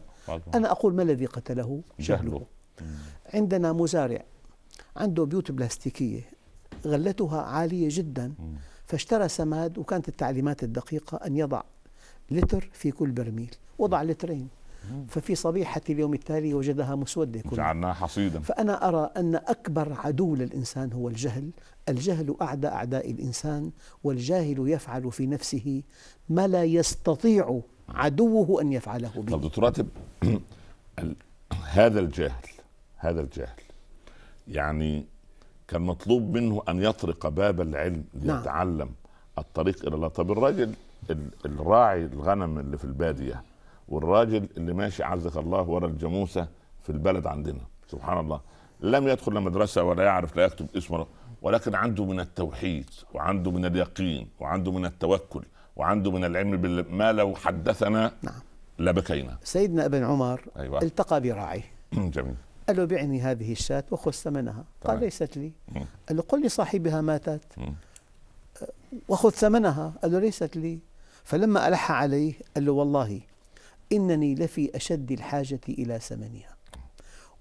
أنا أقول ما الذي قتله؟ جهله عندنا مزارع عنده بيوت بلاستيكية غلتها عالية جدا فاشترى سماد وكانت التعليمات الدقيقة أن يضع لتر في كل برميل وضع لترين ففي صبيحة اليوم التالي وجدها مسودة كلها جعلناها حصيدا فأنا أرى أن أكبر عدو للإنسان هو الجهل الجهل أعدى أعداء الإنسان والجاهل يفعل في نفسه ما لا يستطيع عدوه أن يفعله به طب دكتور راتب هذا الجهل هذا الجهل يعني كان مطلوب منه ان يطرق باب العلم نعم. ليتعلم نعم. الطريق الى الله طب الراجل الراعي الغنم اللي في الباديه والراجل اللي ماشي عزك الله ورا الجاموسه في البلد عندنا سبحان الله لم يدخل لمدرسه ولا يعرف لا يكتب اسمه ولكن عنده من التوحيد وعنده من اليقين وعنده من التوكل وعنده من العلم بالله ما لو حدثنا نعم. لبكينا سيدنا ابن عمر أيوة. التقى براعي جميل قال له بعني هذه الشاة وخذ ثمنها قال طيب. ليست لي قال له قل لصاحبها ماتت وخذ ثمنها قال له ليست لي فلما ألح عليه قال له والله إنني لفي أشد الحاجة إلى ثمنها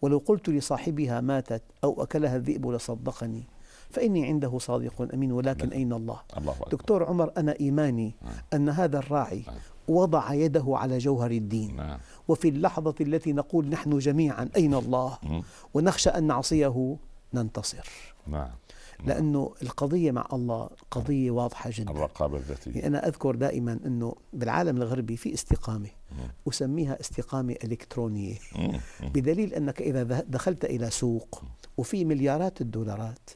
ولو قلت لصاحبها ماتت أو أكلها الذئب لصدقني فإني عنده صادق أمين ولكن نعم. أين الله, الله دكتور عمر أنا إيماني نعم. أن هذا الراعي نعم. وضع يده على جوهر الدين وفي اللحظة التي نقول نحن جميعا أين الله ونخشى أن نعصيه ننتصر نعم لأنه القضية مع الله قضية واضحة جدا الرقابة الذاتية يعني أنا أذكر دائما أنه بالعالم الغربي في استقامة أسميها استقامة إلكترونية بدليل أنك إذا دخلت إلى سوق وفي مليارات الدولارات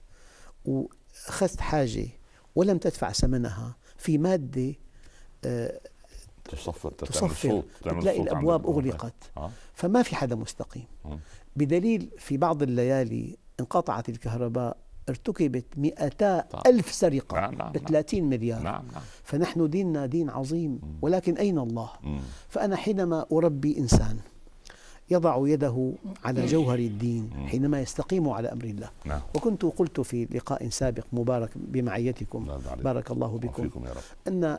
وأخذت حاجة ولم تدفع ثمنها في مادة آه، تصفر تصفر تلاقي الابواب اغلقت فما في حدا مستقيم بدليل في بعض الليالي انقطعت الكهرباء ارتكبت 200 طيب. ألف سرقة نعم نعم, نعم. ب 30 مليار نعم نعم فنحن ديننا دين عظيم ولكن أين الله فأنا حينما أربي إنسان يضع يده على جوهر الدين حينما يستقيم على أمر الله نعم. وكنت قلت في لقاء سابق مبارك بمعيتكم بارك الله بكم أن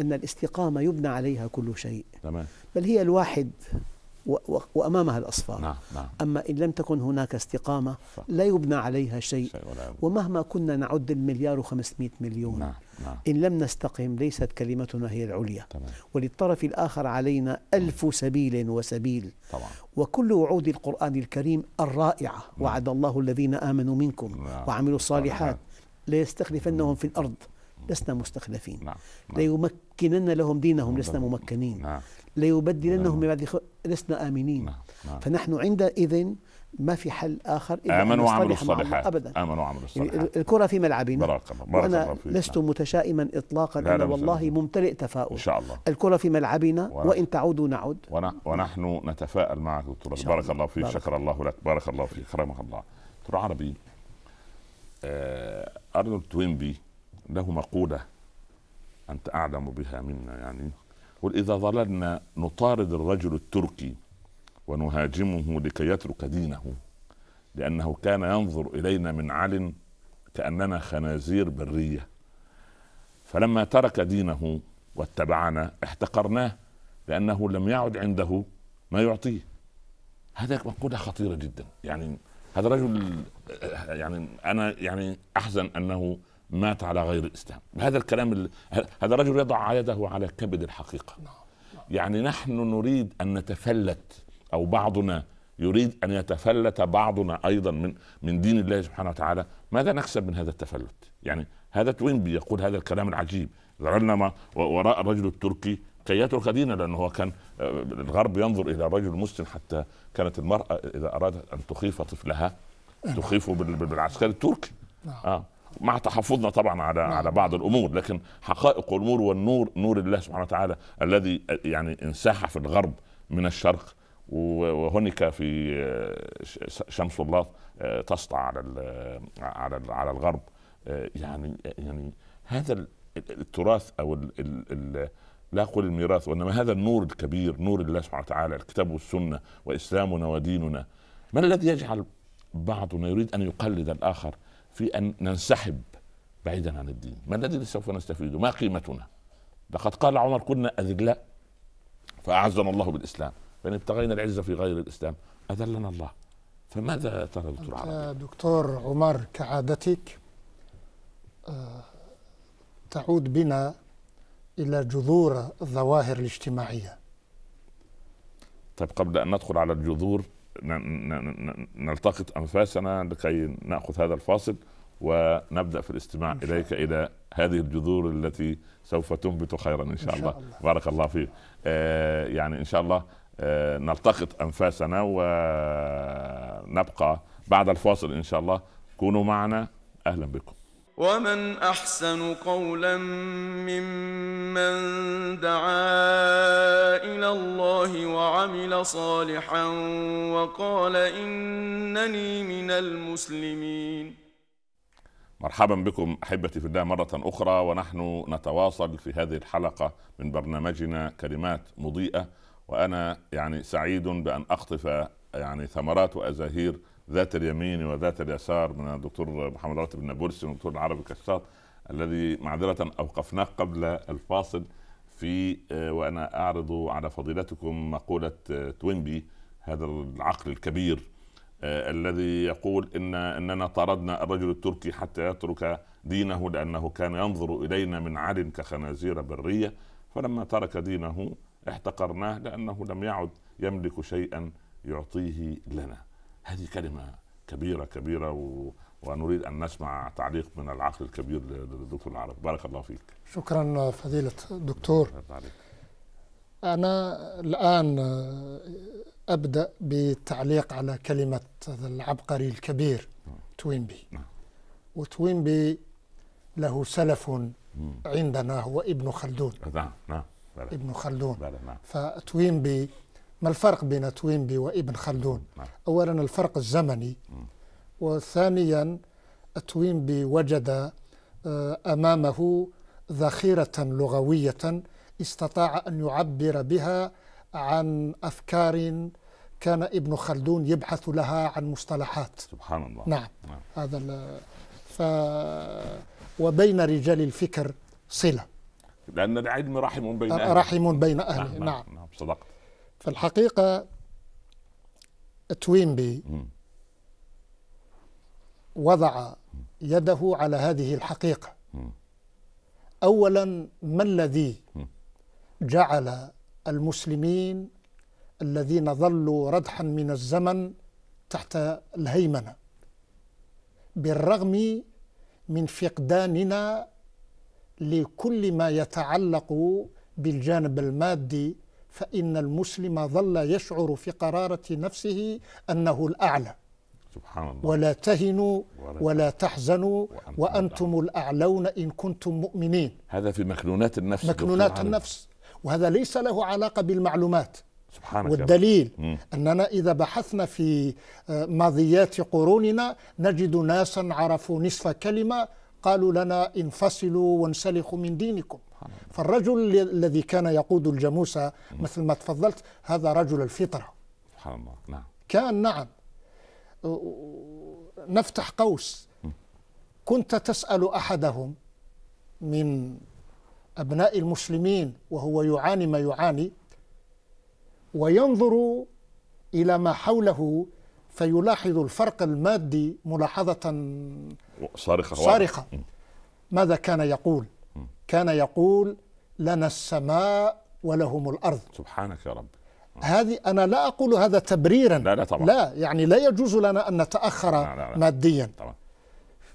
أن الاستقامة يبنى عليها كل شيء تمام. بل هي الواحد وأمامها الأصفار نعم نعم. أما إن لم تكن هناك استقامة صح. لا يبنى عليها شيء, شيء ومهما كنا نعد المليار و500 مليون نعم نعم. إن لم نستقم ليست كلمتنا هي العليا تمام. وللطرف الآخر علينا ألف نعم. سبيل وسبيل طبعا. وكل وعود القرآن الكريم الرائعة نعم. وعد الله الذين آمنوا منكم نعم. وعملوا الصالحات نعم. ليستخلفنهم في الأرض لسنا مستخلفين نعم،, نعم. ليمكنن لهم دينهم لسنا نعم. ممكنين نعم. ليبدلنهم نعم. من بعد خ... لسنا آمنين نعم. نعم. فنحن عندئذ ما في حل آخر إلا آمنوا وعملوا الصالحات أبدا آمنوا وعملوا يعني الصالحات الكرة في ملعبنا بارك الله بارك انا لست متشائما إطلاقا أنا والله ممتلئ تفاؤل إن شاء الله الكرة في ملعبنا وإن تعودوا نعود ون... ونحن نتفائل معك دكتور بارك الله, الله فيك شكر الله لك بارك الله فيك كرمك الله دكتور عربي آه، أرنولد توينبي له مقولة أنت أعلم بها منا يعني قل إذا ظللنا نطارد الرجل التركي ونهاجمه لكي يترك دينه لأنه كان ينظر إلينا من عل كأننا خنازير برية فلما ترك دينه واتبعنا احتقرناه لأنه لم يعد عنده ما يعطيه هذا مقولة خطيرة جدا يعني هذا رجل يعني أنا يعني أحزن أنه مات على غير الاسلام هذا الكلام ال... هذا الرجل يضع يده على كبد الحقيقه نعم، نعم. يعني نحن نريد ان نتفلت او بعضنا يريد ان يتفلت بعضنا ايضا من من دين الله سبحانه وتعالى ماذا نكسب من هذا التفلت يعني هذا توينبي يقول هذا الكلام العجيب ظللنا وراء الرجل التركي كي يترك دينه لانه هو كان آه، الغرب ينظر الى رجل مسلم حتى كانت المراه اذا ارادت ان تخيف طفلها تخيفه بالعسكري التركي نعم. اه مع تحفظنا طبعا على نعم. على بعض الامور لكن حقائق الامور والنور نور الله سبحانه وتعالى الذي يعني انساح في الغرب من الشرق وهنك في آه، شمس الله آه، تسطع على على على الغرب آه، يعني يعني هذا التراث او الـ الـ لا اقول الميراث وانما هذا النور الكبير نور الله سبحانه وتعالى الكتاب والسنه واسلامنا وديننا ما الذي يجعل بعضنا يريد ان يقلد الاخر في ان ننسحب بعيدا عن الدين ما الذي سوف نستفيده ما قيمتنا لقد قال عمر كنا اذلاء فاعزنا الله بالاسلام فان يعني ابتغينا العزه في غير الاسلام اذلنا الله فماذا ترى دكتور عمر دكتور عمر كعادتك آه، تعود بنا الى جذور الظواهر الاجتماعيه طيب قبل ان ندخل على الجذور نلتقط انفاسنا لكي ناخذ هذا الفاصل ونبدا في الاستماع اليك الى هذه الجذور التي سوف تنبت خيرا ان شاء, إن شاء الله. الله بارك الله فيك آه يعني ان شاء الله آه نلتقط انفاسنا ونبقى بعد الفاصل ان شاء الله كونوا معنا اهلا بكم ومن احسن قولا ممن دعا الى الله وعمل صالحا وقال انني من المسلمين مرحبا بكم احبتي في الله مره اخرى ونحن نتواصل في هذه الحلقه من برنامجنا كلمات مضيئه وانا يعني سعيد بان اقطف يعني ثمرات وازاهير ذات اليمين وذات اليسار من الدكتور محمد راتب النابلسي والدكتور العربي كشاط الذي معذره اوقفناه قبل الفاصل في آه، وانا اعرض على فضيلتكم مقوله آه، توينبي هذا العقل الكبير آه، الذي يقول ان اننا طردنا الرجل التركي حتى يترك دينه لانه كان ينظر الينا من عال كخنازير بريه فلما ترك دينه احتقرناه لانه لم يعد يملك شيئا يعطيه لنا هذه كلمه كبيره كبيره و... ونريد ان نسمع تعليق من العقل الكبير للدكتور العرب بارك الله فيك شكرا فضيله الدكتور انا الان ابدا بالتعليق على كلمه العبقري الكبير نعم. توينبي نعم. وتوينبي له سلف عندنا هو ابن خلدون نعم نعم ابن خلدون نعم. فتوينبي ما الفرق بين توينبي وابن خلدون نعم. أولا الفرق الزمني وثانيا توينبي وجد آه، أمامه ذخيرة لغوية استطاع أن يعبر بها عن أفكار كان ابن خلدون يبحث لها عن مصطلحات سبحان الله نعم, نعم. هذا ف وبين رجال الفكر صلة لأن العلم رحم بين آه، أهله رحم بين نعم، أهله نعم, نعم. نعم. صدقت في الحقيقة توينبي وضع يده على هذه الحقيقة أولا ما الذي جعل المسلمين الذين ظلوا ردحا من الزمن تحت الهيمنة بالرغم من فقداننا لكل ما يتعلق بالجانب المادي فإن المسلم ظل يشعر في قرارة نفسه أنه الأعلى سبحان الله ولا تهنوا ولا تحزنوا وأنتم الأعلون إن كنتم مؤمنين هذا في مكنونات النفس مكنونات النفس وهذا ليس له علاقة بالمعلومات سبحانك والدليل أننا إذا بحثنا في آه، ماضيات قروننا نجد ناسا عرفوا نصف كلمة قالوا لنا انفصلوا وانسلخوا من دينكم فالرجل الذي كان يقود الجاموسة مثل ما تفضلت هذا رجل الفطرة سبحان الله نعم كان نعم نفتح قوس كنت تسأل أحدهم من أبناء المسلمين وهو يعاني ما يعاني وينظر إلى ما حوله فيلاحظ الفرق المادي ملاحظة صارخة, صارخة. ماذا كان يقول كان يقول لنا السماء ولهم الأرض سبحانك يا رب هذه أنا لا أقول هذا تبريرا لا لا طبعا لا يعني لا يجوز لنا أن نتأخر لا لا لا ماديا طبعا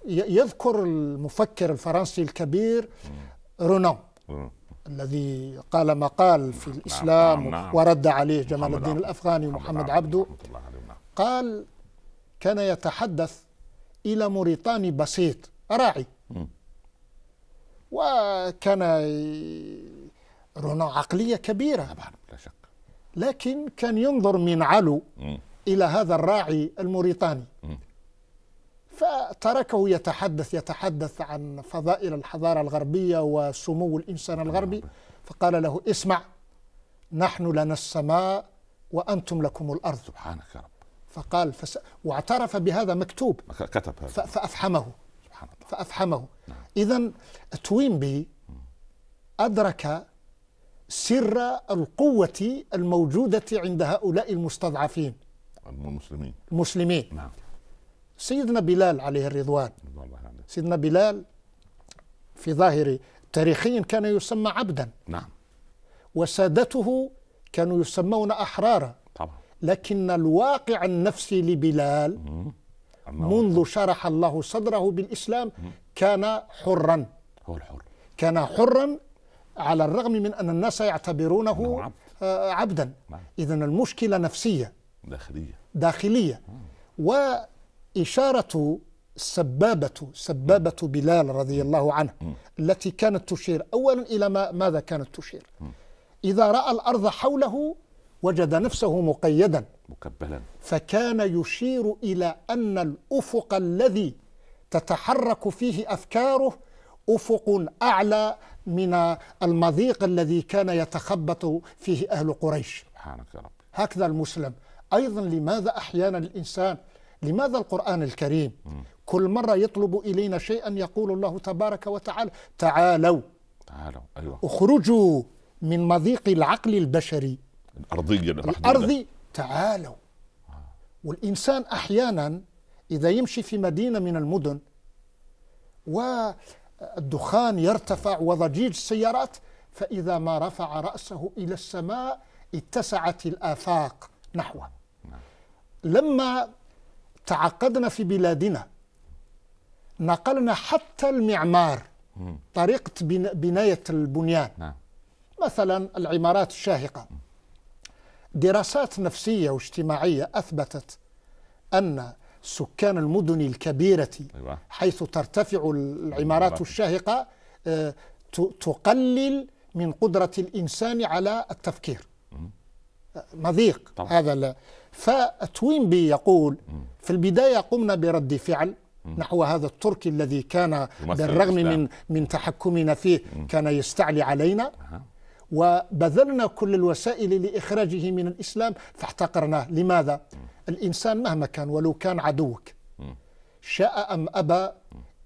يذكر المفكر الفرنسي الكبير رونان الذي قال ما قال في نعم، الإسلام نعم نعم ورد عليه جمال الدين الأفغاني ومحمد عبده نعم. قال كان يتحدث إلى موريتاني بسيط راعي وكان رونو عقلية كبيرة طبعا لا شك لكن كان ينظر من علو م. إلى هذا الراعي الموريتاني فتركه يتحدث يتحدث عن فضائل الحضارة الغربية وسمو الإنسان الغربي فقال له اسمع نحن لنا السماء وأنتم لكم الأرض سبحانك يا رب فقال فس... واعترف بهذا مكتوب كتب هذا فأفحمه نعم. إذا توينبي أدرك سر القوة الموجودة عند هؤلاء المستضعفين المسلمين المسلمين نعم. سيدنا بلال عليه الرضوان سيدنا بلال في ظاهر تاريخيا كان يسمى عبدا نعم وسادته كانوا يسمون أحرارا طبعا لكن الواقع النفسي لبلال مم. منذ شرح الله صدره بالإسلام كان حرا هو الحر كان حرا على الرغم من أن الناس يعتبرونه عبد. آه، عبدا نعم. إذا المشكلة نفسية داخلية داخلية وإشارة السبابة سبابة بلال رضي الله عنه التي كانت تشير أولا إلى ما ماذا كانت تشير إذا رأى الأرض حوله وجد نفسه مقيدا مكبلا فكان يشير إلى أن الأفق الذي تتحرك فيه أفكاره أفق أعلى من المضيق الذي كان يتخبط فيه أهل قريش سبحانك يا رب هكذا المسلم أيضا لماذا أحيانا الإنسان لماذا القرآن الكريم كل مرة يطلب إلينا شيئا يقول الله تبارك وتعالى تعالوا تعالوا أيوة. اخرجوا من مضيق العقل البشري الأرضي الأرضي تعالوا والإنسان أحيانا إذا يمشي في مدينة من المدن والدخان يرتفع وضجيج السيارات فإذا ما رفع رأسه إلى السماء اتسعت الآفاق نحوه لما تعقدنا في بلادنا نقلنا حتى المعمار طريقة بناية البنيان نعم. مثلا العمارات الشاهقة دراسات نفسية واجتماعية أثبتت أن سكان المدن الكبيرة أيوة. حيث ترتفع العمارات الشاهقة آه، تقلل من قدرة الإنسان على التفكير آه، مضيق طبعا. هذا فتوينبي يقول في البداية قمنا برد فعل نحو هذا التركي الذي كان بالرغم من من تحكمنا فيه كان يستعلي علينا وبذلنا كل الوسائل لإخراجه من الإسلام فاحتقرناه لماذا؟ الإنسان مهما كان ولو كان عدوك شاء أم أبى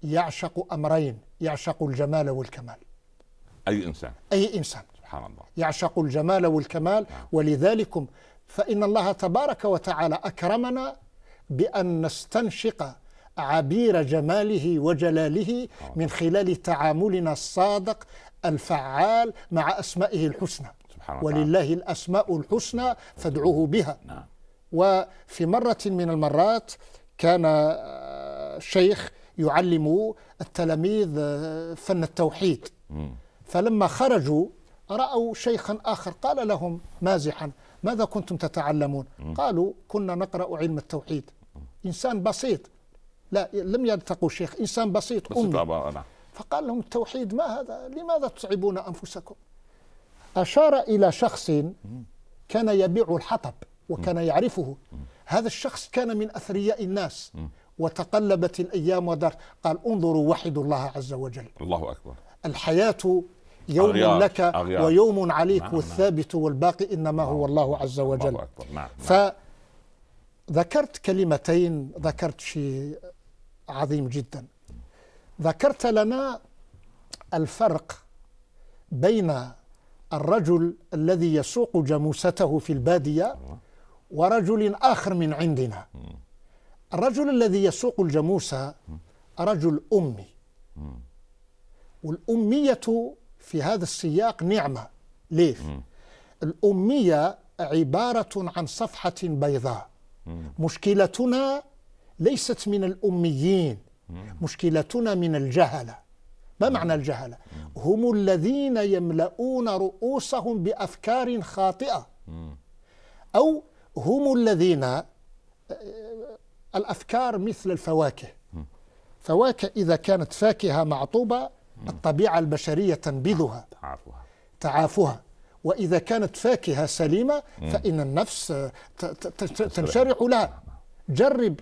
يعشق أمرين يعشق الجمال والكمال أي إنسان أي إنسان سبحان الله يعشق الجمال والكمال نعم. ولذلك فإن الله تبارك وتعالى أكرمنا بأن نستنشق عبير جماله وجلاله آه. من خلال تعاملنا الصادق الفعال مع أسمائه الحسنى سبحان ولله الأسماء الحسنى فادعوه بها نعم. وفي مرة من المرات كان الشيخ آه، يعلم التلاميذ آه، فن التوحيد فلما خرجوا رأوا شيخا آخر قال لهم مازحا ماذا كنتم تتعلمون قالوا كنا نقرأ علم التوحيد إنسان بسيط لا لم يلتقوا شيخ إنسان بسيط, بسيط أمي فقال لهم التوحيد ما هذا لماذا تصعبون أنفسكم أشار إلى شخص كان يبيع الحطب وكان يعرفه هذا الشخص كان من أثرياء الناس وتقلبت الأيام ودار قال انظروا وحدوا الله عز وجل الله أكبر الحياة يوم أغيار. لك أغيار. ويوم عليك نعم, نعم. والثابت والباقي إنما نعم. هو الله عز وجل الله أكبر. نعم. نعم. فذكرت كلمتين ذكرت شيء عظيم جدا ذكرت لنا الفرق بين الرجل الذي يسوق جاموسته في البادية ورجل آخر من عندنا الرجل الذي يسوق الجاموسة رجل أمي والأمية في هذا السياق نعمة ليه؟ الأمية عبارة عن صفحة بيضاء مشكلتنا ليست من الأميين مشكلتنا من الجهلة ما نعم. معنى الجهلة؟ نعم. هم الذين يملؤون رؤوسهم بأفكار خاطئة نعم. أو هم الذين آه، الأفكار مثل الفواكه فواكه إذا كانت فاكهة معطوبة الطبيعة البشرية تنبذها تعافها تعافها وإذا كانت فاكهة سليمة فإن النفس آه، تنشرح لها جرب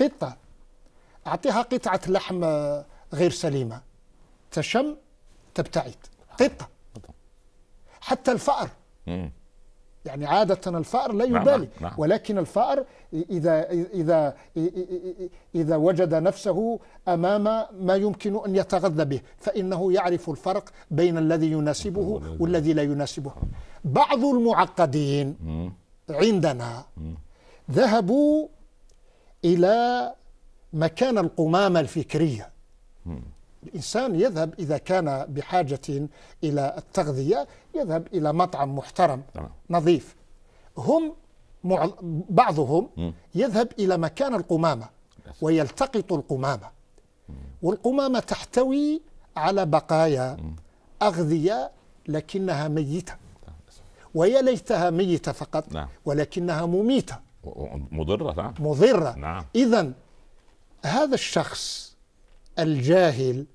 قطة أعطيها قطعة لحم آه، غير سليمة تشم تبتعد قطة حتى الفأر يعني عادة الفأر لا نعم، يبالي نعم،, نعم. ولكن الفأر إذا إذا إذا وجد نفسه أمام ما يمكن أن يتغذى به فإنه يعرف الفرق بين الذي يناسبه والذي لا يناسبه بعض المعقدين عندنا ذهبوا إلى مكان القمامة الفكرية الإنسان يذهب إذا كان بحاجة إلى التغذية يذهب إلى مطعم محترم نظيف هم بعضهم يذهب إلى مكان القمامة ويلتقط القمامة والقمامة تحتوي على بقايا أغذية لكنها ميتة ويا ليتها ميتة فقط نعم. ولكنها مميتة مضرة مضرة نعم. نعم. إذا هذا الشخص الجاهل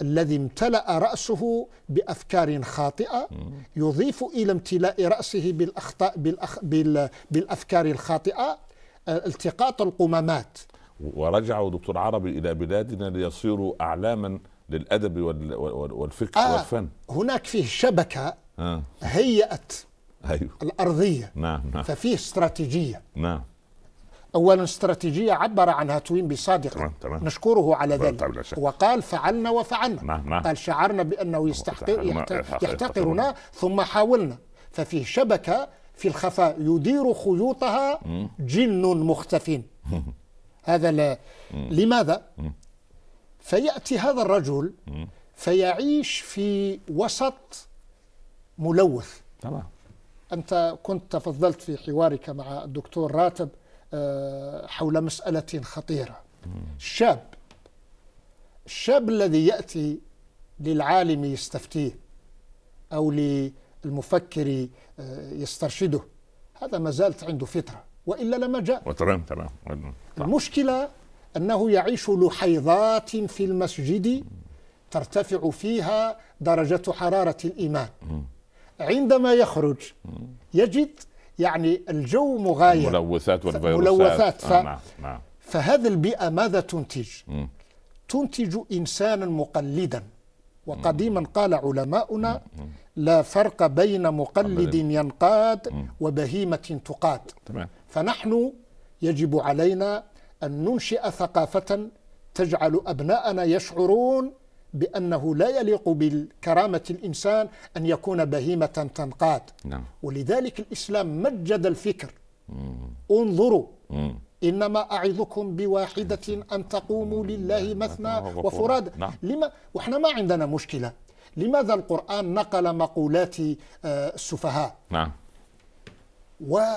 الذي امتلأ رأسه بأفكار خاطئة يضيف إلى امتلاء رأسه بالأخطاء بالأخ بال بالأفكار الخاطئة التقاط القمامات ورجعوا دكتور عربي إلى بلادنا ليصيروا أعلاما للأدب والفكر آه والفن هناك فيه شبكة آه هيأت أيوه. الأرضية نعم نعم ففيه استراتيجية نعم أولا استراتيجية عبر عنها توين بصادق نشكره على ذلك وقال فعلنا وفعلنا نعم نعم. قال شعرنا بأنه يستحقر يحتقرنا ثم حاولنا ففيه شبكة في الخفاء يدير خيوطها جن مختفين هذا لا لماذا فيأتي هذا الرجل فيعيش في وسط ملوث تمام أنت كنت تفضلت في حوارك مع الدكتور راتب آه، حول مسألة خطيرة الشاب الشاب الذي يأتي للعالم يستفتيه أو للمفكر آه، يسترشده هذا ما زالت عنده فطرة وإلا لما جاء وترام تمام المشكلة أنه يعيش لحيضات في المسجد ترتفع فيها درجة حرارة الإيمان عندما يخرج يجد يعني الجو مغاير ملوثات والفيروسات ملوثات ف... آه، نعم. نعم. فهذه البيئة ماذا تنتج م. تنتج إنسانا مقلدا وقديما قال علماؤنا لا فرق بين مقلد ينقاد وبهيمة تقاد فنحن يجب علينا أن ننشئ ثقافة تجعل أبناءنا يشعرون بأنه لا يليق بالكرامة الإنسان أن يكون بهيمة تنقاد نعم. ولذلك الإسلام مجد الفكر مم. انظروا مم. إنما أعظكم بواحدة أن تقوموا لله نعم. مثنى نعم. وفرادى نعم. لما وإحنا ما عندنا مشكلة لماذا القرآن نقل مقولات آه، السفهاء نعم وما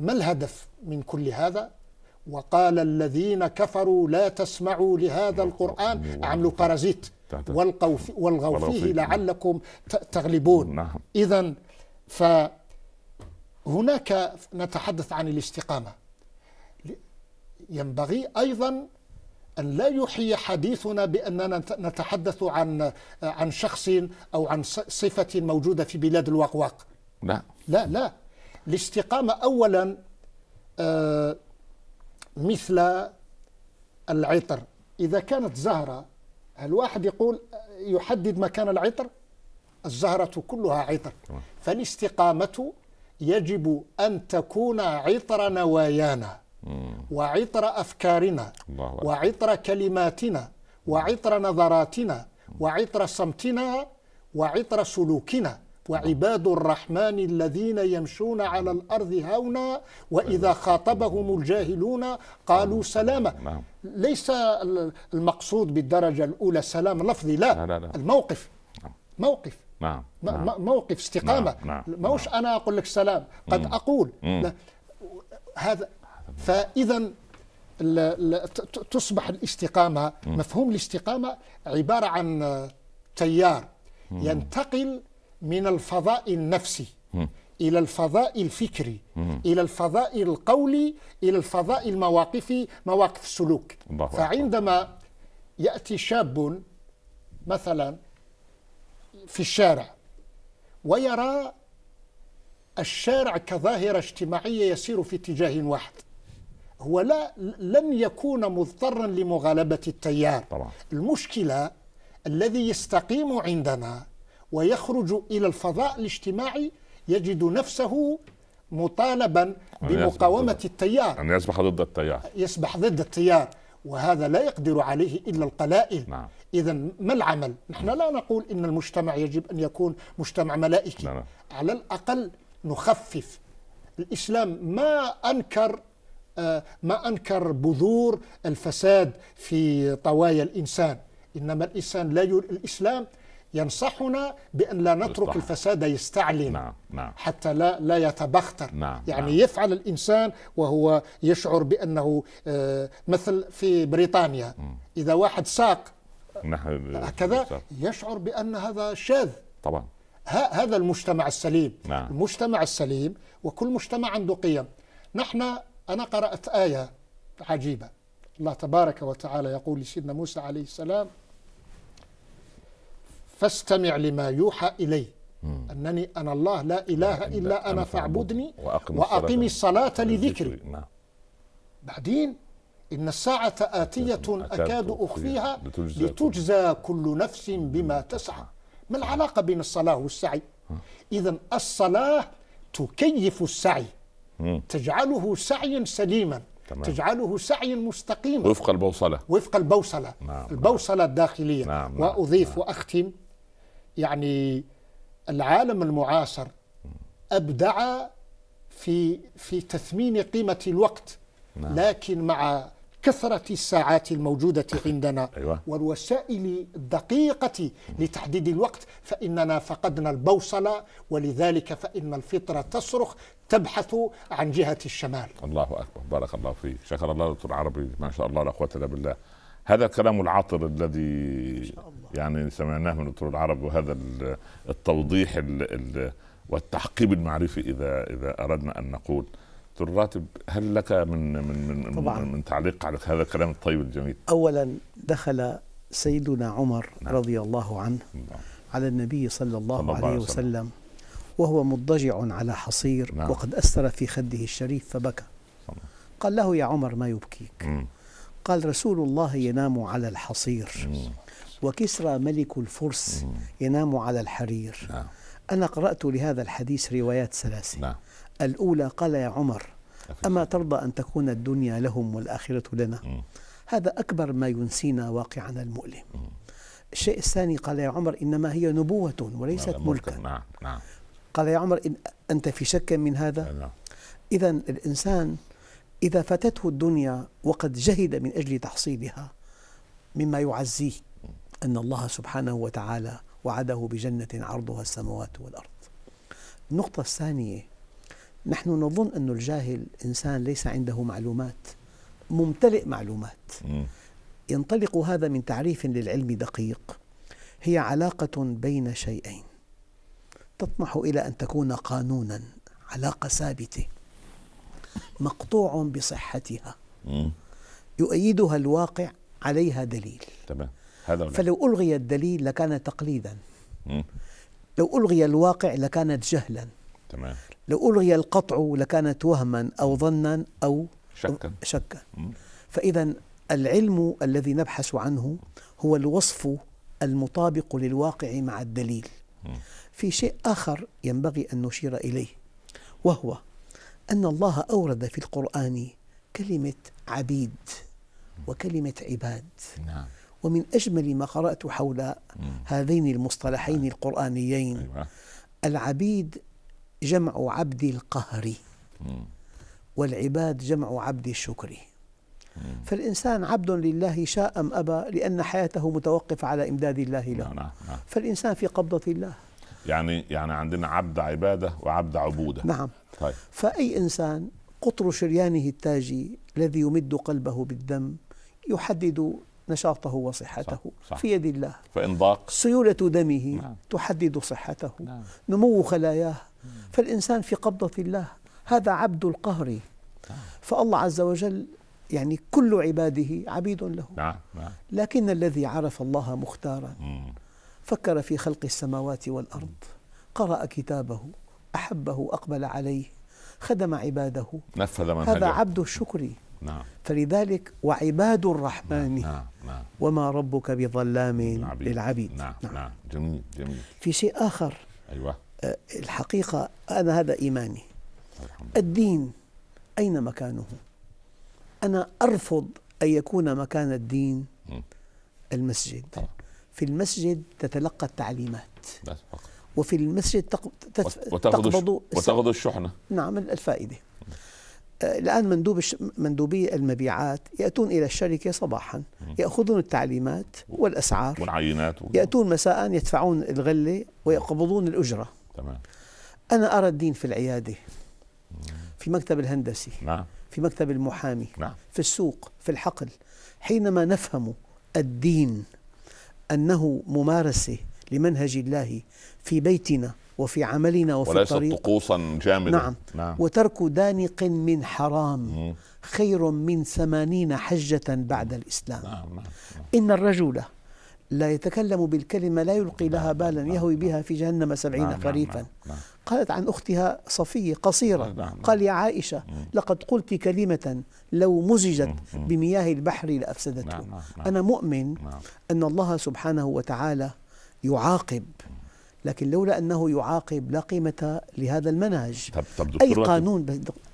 الهدف من كل هذا وقال الذين كفروا لا تسمعوا لهذا القرآن عملوا بارازيت والقوا والغوا فيه لعلكم تغلبون نعم. إذا فهناك نتحدث عن الاستقامة ينبغي أيضا أن لا يحيي حديثنا بأننا نتحدث عن عن شخص أو عن صفة موجودة في بلاد الوقواق لا لا لا الاستقامة أولا آه، مثل العطر إذا كانت زهرة هل واحد يقول يحدد مكان العطر الزهرة كلها عطر فالاستقامة يجب أن تكون عطر نوايانا وعطر أفكارنا وعطر كلماتنا وعطر نظراتنا وعطر صمتنا وعطر سلوكنا وعباد الرحمن الذين يمشون على الأرض هونا وإذا نعم. خاطبهم الجاهلون قالوا نعم. سلاما نعم. ليس المقصود بالدرجة الأولى سلام لفظي لا, لا, لا. الموقف موقف نعم. موقف استقامة نعم. موش أنا أقول لك سلام قد أقول هذا فإذا تصبح الاستقامة مفهوم الاستقامة عبارة عن تيار ينتقل من الفضاء النفسي م. إلى الفضاء الفكري م. إلى الفضاء القولي إلى الفضاء المواقفي مواقف السلوك فعندما يأتي شاب مثلا في الشارع ويرى الشارع كظاهرة اجتماعية يسير في اتجاه واحد هو لا لن يكون مضطرا لمغالبة التيار طبعا. المشكلة الذي يستقيم عندنا ويخرج إلى الفضاء الاجتماعي يجد نفسه مطالبا بمقاومة التيار أن يصبح ضد التيار يصبح ضد التيار وهذا لا يقدر عليه إلا القلائل نعم. إذا ما العمل؟ نحن لا نقول إن المجتمع يجب أن يكون مجتمع ملائكي نعم. على الأقل نخفف الإسلام ما أنكر آه، ما أنكر بذور الفساد في طوايا الإنسان إنما الإنسان لا يريد الإسلام ينصحنا بأن لا نترك يستحق. الفساد يستعلن نعم. نعم. حتى لا لا يتبختر نعم. نعم. يعني نعم. يفعل الإنسان وهو يشعر بأنه آه، مثل في بريطانيا إذا واحد ساق هكذا يشعر بأن هذا شاذ طبعا هذا المجتمع السليم نعم. المجتمع السليم وكل مجتمع عنده قيم نحن أنا قرأت آية عجيبة الله تبارك وتعالى يقول لسيدنا موسى عليه السلام فاستمع لما يوحى إلي مم. أنني أنا الله لا إله إلا أنا فاعبدني وأقم, وأقم الصلاة لذكري نعم. بعدين إن الساعة آتية أكاد أخفيها لتجزى, كل نفس بما تسعى نعم. ما العلاقة بين الصلاة والسعي إذا الصلاة تكيف السعي تجعله سعيا سليما تمام. تجعله سعيا مستقيما وفق البوصلة وفق البوصلة نعم, نعم. البوصلة الداخلية نعم،, نعم. وأضيف نعم. وأختم يعني العالم المعاصر أبدع في في تثمين قيمة الوقت نعم. لكن مع كثرة الساعات الموجودة أيوة. عندنا أيوة. والوسائل الدقيقة لتحديد الوقت فإننا فقدنا البوصلة ولذلك فإن الفطرة تصرخ تبحث عن جهة الشمال الله أكبر بارك الله فيك شكر الله دكتور عربي ما شاء الله لا قوة إلا بالله هذا الكلام العاطر الذي يعني سمعناه من الدكتور العرب وهذا التوضيح الـ الـ والتحقيب المعرفي اذا اذا اردنا ان نقول دكتور راتب هل لك من من من طبعاً. من تعليق على هذا الكلام الطيب الجميل؟ اولا دخل سيدنا عمر نعم. رضي الله عنه نعم. على النبي صلى الله, صلى الله عليه وسلم, وسلم وهو مضجع على حصير نعم. وقد اثر في خده الشريف فبكى قال له يا عمر ما يبكيك مم. قال رسول الله ينام على الحصير مم. وكسرى ملك الفرس ينام على الحرير نعم. أنا قرأت لهذا الحديث روايات ثلاثة نعم. الأولى قال يا عمر أما ترضى أن تكون الدنيا لهم والآخرة لنا مم. هذا أكبر ما ينسينا واقعنا المؤلم مم. الشيء الثاني قال يا عمر إنما هي نبوة وليست نعم، ملكا نعم. نعم. قال يا عمر إن أنت في شك من هذا نعم. إذا الإنسان إذا فاتته الدنيا وقد جهد من أجل تحصيلها مما يعزيه أن الله سبحانه وتعالى وعده بجنة عرضها السماوات والأرض النقطة الثانية نحن نظن أن الجاهل إنسان ليس عنده معلومات ممتلئ معلومات ينطلق هذا من تعريف للعلم دقيق هي علاقة بين شيئين تطمح إلى أن تكون قانونا علاقة ثابتة مقطوع بصحتها يؤيدها الواقع عليها دليل تمام هذا فلو ألغي الدليل لكان تقليدا مم. لو ألغي الواقع لكانت جهلا تمام لو ألغي القطع لكانت وهما أو ظنا أو شكا, شكا. فإذا العلم الذي نبحث عنه هو الوصف المطابق للواقع مع الدليل مم. في شيء آخر ينبغي أن نشير إليه وهو أن الله أورد في القرآن كلمة عبيد وكلمة عباد نعم ومن أجمل ما قرأت حول هذين المصطلحين القرآنيين أيوة. العبيد جمع عبد القهر والعباد جمع عبد الشكر فالإنسان عبد لله شاء أم أبى لأن حياته متوقفة على إمداد الله له نعم، نعم، نعم. فالإنسان في قبضة الله يعني يعني عندنا عبد عبادة وعبد عبودة نعم طيب. فأي إنسان قطر شريانه التاجي الذي يمد قلبه بالدم يحدد نشاطه وصحته صح. صح. في يد الله فإن ضاق سيولة دمه نعم. تحدد صحته نعم. نمو خلاياه نعم. فالإنسان في قبضة الله هذا عبد القهر نعم. فالله عز وجل يعني كل عباده عبيد له نعم. نعم. لكن الذي عرف الله مختارا فكر في خلق السماوات والأرض قرأ كتابه أحبه أقبل عليه خدم عباده نفذ منهجه هذا عبد الشكر نعم فلذلك وعباد الرحمن نعم نعم, نعم. وما ربك بظلام للعبيد نعم, نعم نعم جميل جميل في شيء آخر أيوة آه، الحقيقة أنا هذا إيماني الدين أين مكانه أنا أرفض أن يكون مكان الدين المسجد في المسجد تتلقى التعليمات بس وفي المسجد تقبض وتأخذ, وتأخذ الشحنة نعم الفائدة الآن مندوب مندوبي المبيعات يأتون إلى الشركة صباحا يأخذون التعليمات والأسعار والعينات يأتون مساء يدفعون الغلة ويقبضون الأجرة تمام أنا أرى الدين في العيادة في مكتب الهندسي نعم. في مكتب المحامي نعم. في السوق في الحقل حينما نفهم الدين أنه ممارسة لمنهج الله في بيتنا وفي عملنا وفي وليس الطريق وليس طقوسا جامدة نعم, نعم وترك دانق من حرام خير من ثمانين حجة بعد الإسلام نعم،, نعم نعم, إن الرجل لا يتكلم بالكلمة لا يلقي نعم، لها بالا نعم، يهوي بها في جهنم سبعين خريفا نعم. نعم. قالت عن أختها صفية قصيرة قال يا عائشة لقد قلت كلمة لو مزجت بمياه البحر لأفسدته نعم. نعم. أنا مؤمن أن الله سبحانه وتعالى يعاقب لكن لولا أنه يعاقب لا قيمة لهذا المنهج طب طب أي قانون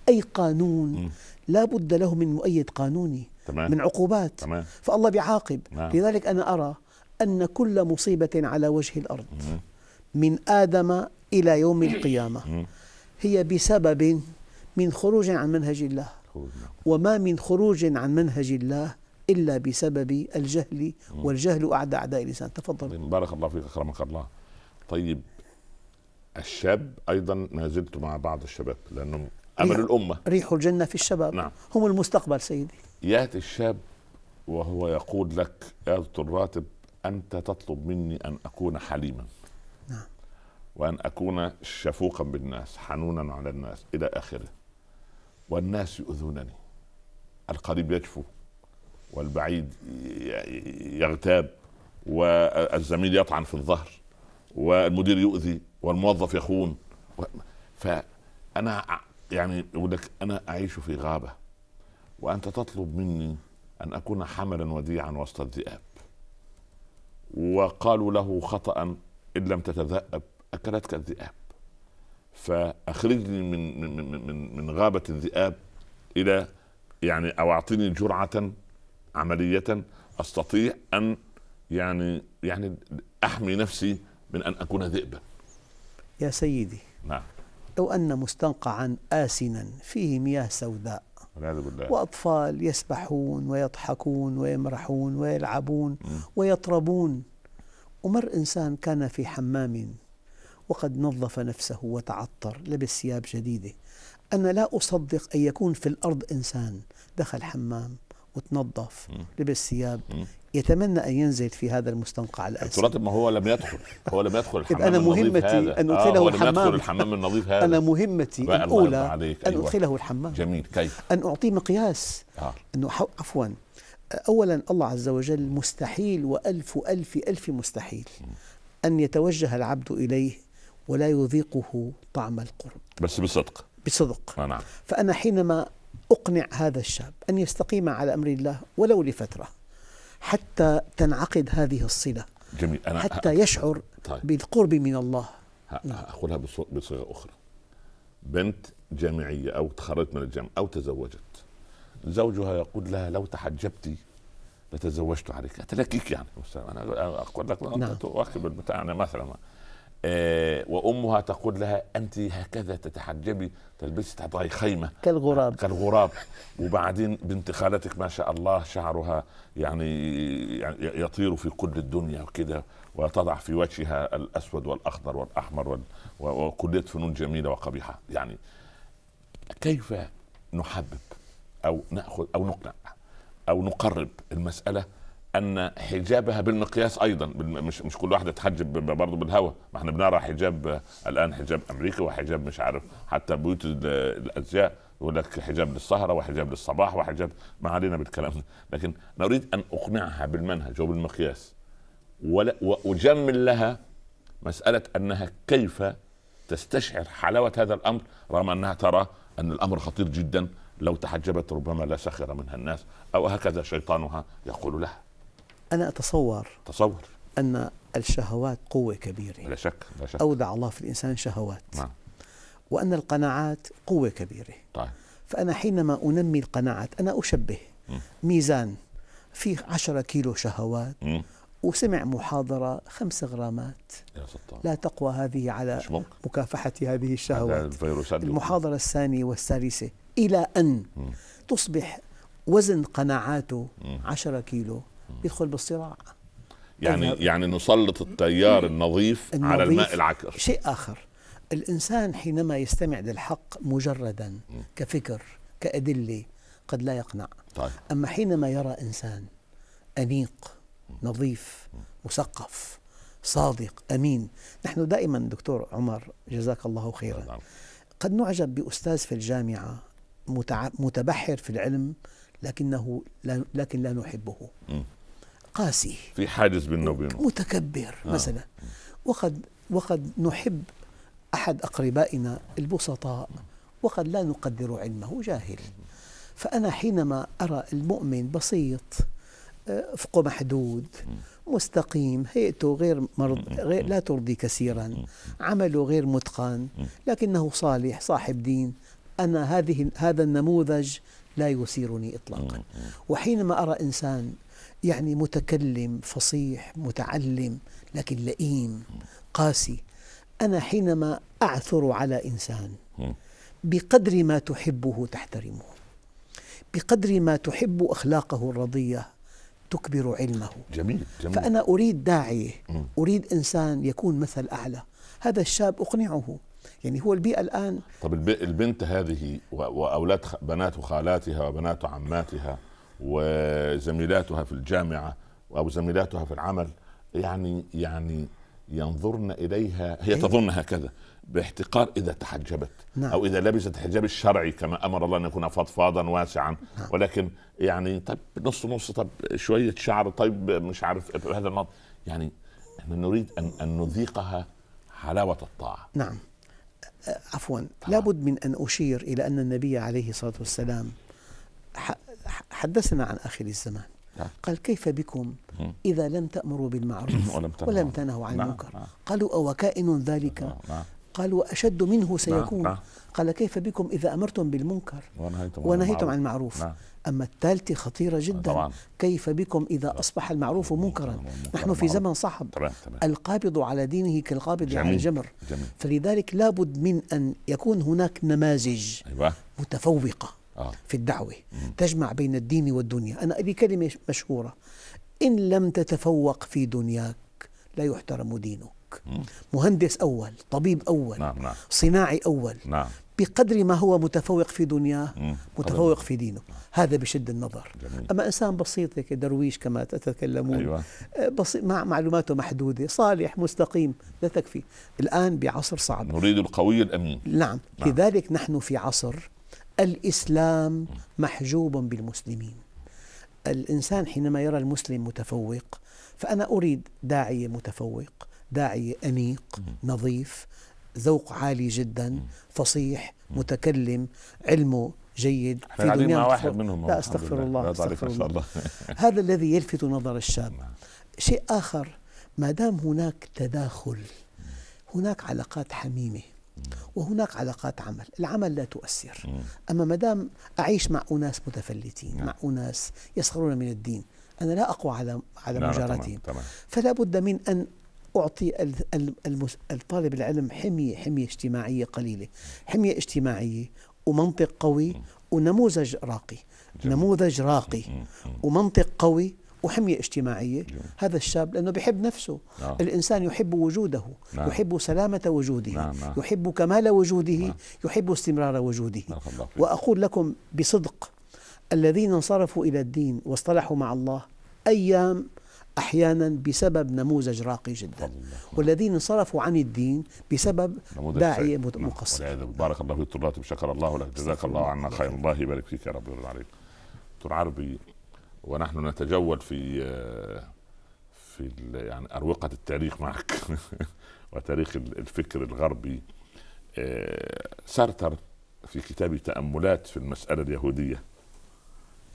أي قانون لا بد له من مؤيد قانوني تمام. من عقوبات تمام. فالله بيعاقب نعم. لذلك أنا أرى أن كل مصيبة على وجه الأرض من آدم إلى يوم القيامة هي بسبب من خروج عن منهج الله وما من خروج عن منهج الله إلا بسبب الجهل والجهل أعدى أعداء الإنسان تفضل طيب، بارك الله فيك أكرمك الله طيب الشاب ايضا ما زلت مع بعض الشباب لانهم امل الامه ريح الجنه في الشباب نعم هم المستقبل سيدي ياتي الشاب وهو يقول لك يا دكتور راتب انت تطلب مني ان اكون حليما نعم وان اكون شفوقا بالناس حنونا على الناس الى اخره والناس يؤذونني القريب يجفو والبعيد يغتاب والزميل يطعن في الظهر والمدير يؤذي والموظف يخون فانا يعني يقول لك انا اعيش في غابه وانت تطلب مني ان اكون حملا وديعا وسط الذئاب وقالوا له خطا ان لم تتذأب اكلتك الذئاب فاخرجني من من من من غابه الذئاب الى يعني او اعطيني جرعه عمليه استطيع ان يعني يعني احمي نفسي من أن أكون ذئبا يا سيدي نعم لو أن مستنقعا آسنا فيه مياه سوداء والعياذ بالله وأطفال يسبحون ويضحكون ويمرحون ويلعبون م. ويطربون ومر إنسان كان في حمام وقد نظف نفسه وتعطر لبس ثياب جديدة أنا لا أصدق أن يكون في الأرض إنسان دخل حمام وتنظف لبس ثياب يتمنى أن ينزل في هذا المستنقع الأسود التراب ما هو لم يدخل هو لم يدخل الحمام أنا مهمتي أن أدخله آه الحمام يدخل الحمام النظيف هذا أنا مهمتي الأولى أن أيوة. أدخله الحمام جميل كيف؟ أن أعطيه مقياس آه. أنه عفوا أولا الله عز وجل مستحيل وألف ألف ألف مستحيل أن يتوجه العبد إليه ولا يذيقه طعم القرب بس بصدق بصدق آه، نعم. فأنا حينما أقنع هذا الشاب أن يستقيم على أمر الله ولو لفترة حتى تنعقد هذه الصلة جميل أنا حتى يشعر طيب. بالقرب من الله نعم. أقولها بصيغة أخرى بنت جامعية أو تخرجت من الجامعة أو تزوجت زوجها يقول لها لو تحجبتي لتزوجت عليك أتلكيك يعني أنا أقول لك نعم. أنا مثلا آه، وامها تقول لها انت هكذا تتحجبي تلبسي تضعي خيمه كالغراب كالغراب وبعدين بنت خالتك ما شاء الله شعرها يعني, يعني يطير في كل الدنيا وكده وتضع في وجهها الاسود والاخضر والاحمر وكليه فنون جميله وقبيحه يعني كيف نحبب او ناخذ او نقنع او نقرب المساله ان حجابها بالمقياس ايضا مش مش كل واحده تحجب برضه بالهواء ما احنا بنرى حجاب الان حجاب امريكي وحجاب مش عارف حتى بيوت الازياء يقول لك حجاب للسهرة وحجاب للصباح وحجاب ما علينا بالكلام ده لكن أنا أريد أن أقنعها بالمنهج وبالمقياس وأجمل لها مسألة أنها كيف تستشعر حلاوة هذا الأمر رغم أنها ترى أن الأمر خطير جدا لو تحجبت ربما لا سخر منها الناس أو هكذا شيطانها يقول لها أنا أتصور تصور أن الشهوات قوة كبيرة لا شك لا شك أودع الله في الإنسان شهوات نعم وأن القناعات قوة كبيرة طيب فأنا حينما أنمي القناعات أنا أشبه م. ميزان فيه عشرة كيلو شهوات م. وسمع محاضرة خمس غرامات لا تقوى هذه على مكافحة هذه الشهوات المحاضرة الثانية والثالثة إلى أن م. تصبح وزن قناعاته عشرة كيلو بيدخل بالصراع يعني يعني نسلط التيار النظيف, النظيف على الماء العكر شيء اخر الانسان حينما يستمع للحق مجردا م. كفكر كادله قد لا يقنع طيب. اما حينما يرى انسان انيق نظيف مثقف صادق امين نحن دائما دكتور عمر جزاك الله خيرا نعم. قد نعجب باستاذ في الجامعه متبحر في العلم لكنه لا لكن لا نحبه قاسي في حادث بيننا وبينه متكبر آه. مثلا وقد وقد نحب احد اقربائنا البسطاء وقد لا نقدر علمه جاهل فانا حينما ارى المؤمن بسيط افقه آه، محدود مستقيم هيئته غير, مرض غير لا ترضي كثيرا عمله غير متقن لكنه صالح صاحب دين أنا هذه هذا النموذج لا يثيرني إطلاقا وحينما أرى إنسان يعني متكلم فصيح متعلم لكن لئيم قاسي أنا حينما أعثر على إنسان بقدر ما تحبه تحترمه بقدر ما تحب أخلاقه الرضية تكبر علمه جميل, جميل فأنا أريد داعية أريد إنسان يكون مثل أعلى هذا الشاب أقنعه يعني هو البيئة الآن طب البنت هذه وأولاد بنات خالاتها وبنات عماتها وزميلاتها في الجامعة أو زميلاتها في العمل يعني يعني ينظرن إليها هي أيه؟ تظن هكذا باحتقار إذا تحجبت نعم. أو إذا لبست الحجاب الشرعي كما أمر الله أن يكون فضفاضا واسعا نعم. ولكن يعني طب نص نص طب شوية شعر طيب مش عارف هذا النظر يعني احنا نريد أن, أن نذيقها حلاوة الطاعة نعم آه، عفوا لابد من أن أشير إلى أن النبي عليه الصلاة والسلام حدثنا عن آخر الزمان نعم. قال كيف بكم إذا لم تأمروا بالمعروف ولم تنهوا عن نعم، المنكر نعم. قالوا أوكائن ذلك قالوا أشد منه سيكون قال كيف بكم إذا أمرتم بالمنكر ونهيتم عن المعروف أما الثالثة خطيرة جدا طبعا. كيف بكم إذا طبعا. أصبح المعروف منكرا طبعا. نحن في زمن صعب طبعا. طبعا. القابض على دينه كالقابض على على الجمر جميل. فلذلك لابد من أن يكون هناك نماذج أيوة. متفوقة آه. في الدعوة مم. تجمع بين الدين والدنيا أنا أبي كلمة مشهورة إن لم تتفوق في دنياك لا يحترم دينك مهندس أول طبيب أول نعم نعم. صناعي أول نعم. بقدر ما هو متفوق في دنياه متفوق في دينه هذا بشد النظر جميل. أما إنسان بسيط هيك درويش كما تتكلمون أيوة. آه، بسيط مع معلوماته محدودة صالح مستقيم لا تكفي الآن بعصر صعب نريد القوي الأمين نعم, نعم. لذلك نحن في عصر الإسلام محجوب بالمسلمين الإنسان حينما يرى المسلم متفوق فأنا أريد داعية متفوق داعية أنيق نظيف ذوق عالي جدا فصيح متكلم علمه جيد في دنيا مع واحد منهم لا استغفر الله, الله استغفر الله, الله. هذا الذي يلفت نظر الشاب نعم. شيء آخر ما دام هناك تداخل هناك علاقات حميمة وهناك علاقات عمل العمل لا تؤثر أما ما دام أعيش مع أناس متفلتين نعم. مع أناس يسخرون من الدين أنا لا أقوى على على مجارتهم فلا بد من أن أعطي الطالب العلم حمية حمية اجتماعية قليلة حمية اجتماعية ومنطق قوي ونموذج راقي جميل. نموذج راقي ومنطق قوي وحمية اجتماعية جميل. هذا الشاب لأنه بحب نفسه نعم. الإنسان يحب وجوده نعم. يحب سلامة وجوده نعم. نعم. يحب كمال وجوده نعم. يحب استمرار وجوده نعم. وأقول لكم بصدق الذين انصرفوا إلى الدين واصطلحوا مع الله أيام أحيانا بسبب نموذج راقي جدا والذين انصرفوا عن الدين بسبب داعية نعم. مقصر بارك الله فيك طلاب شكر الله لك جزاك الله عنا خير الله يبارك فيك يا رب العالمين دكتور عربي ونحن نتجول في آه، في يعني أروقة التاريخ معك وتاريخ الفكر الغربي آه، سارتر في كتابه تأملات في المسألة اليهودية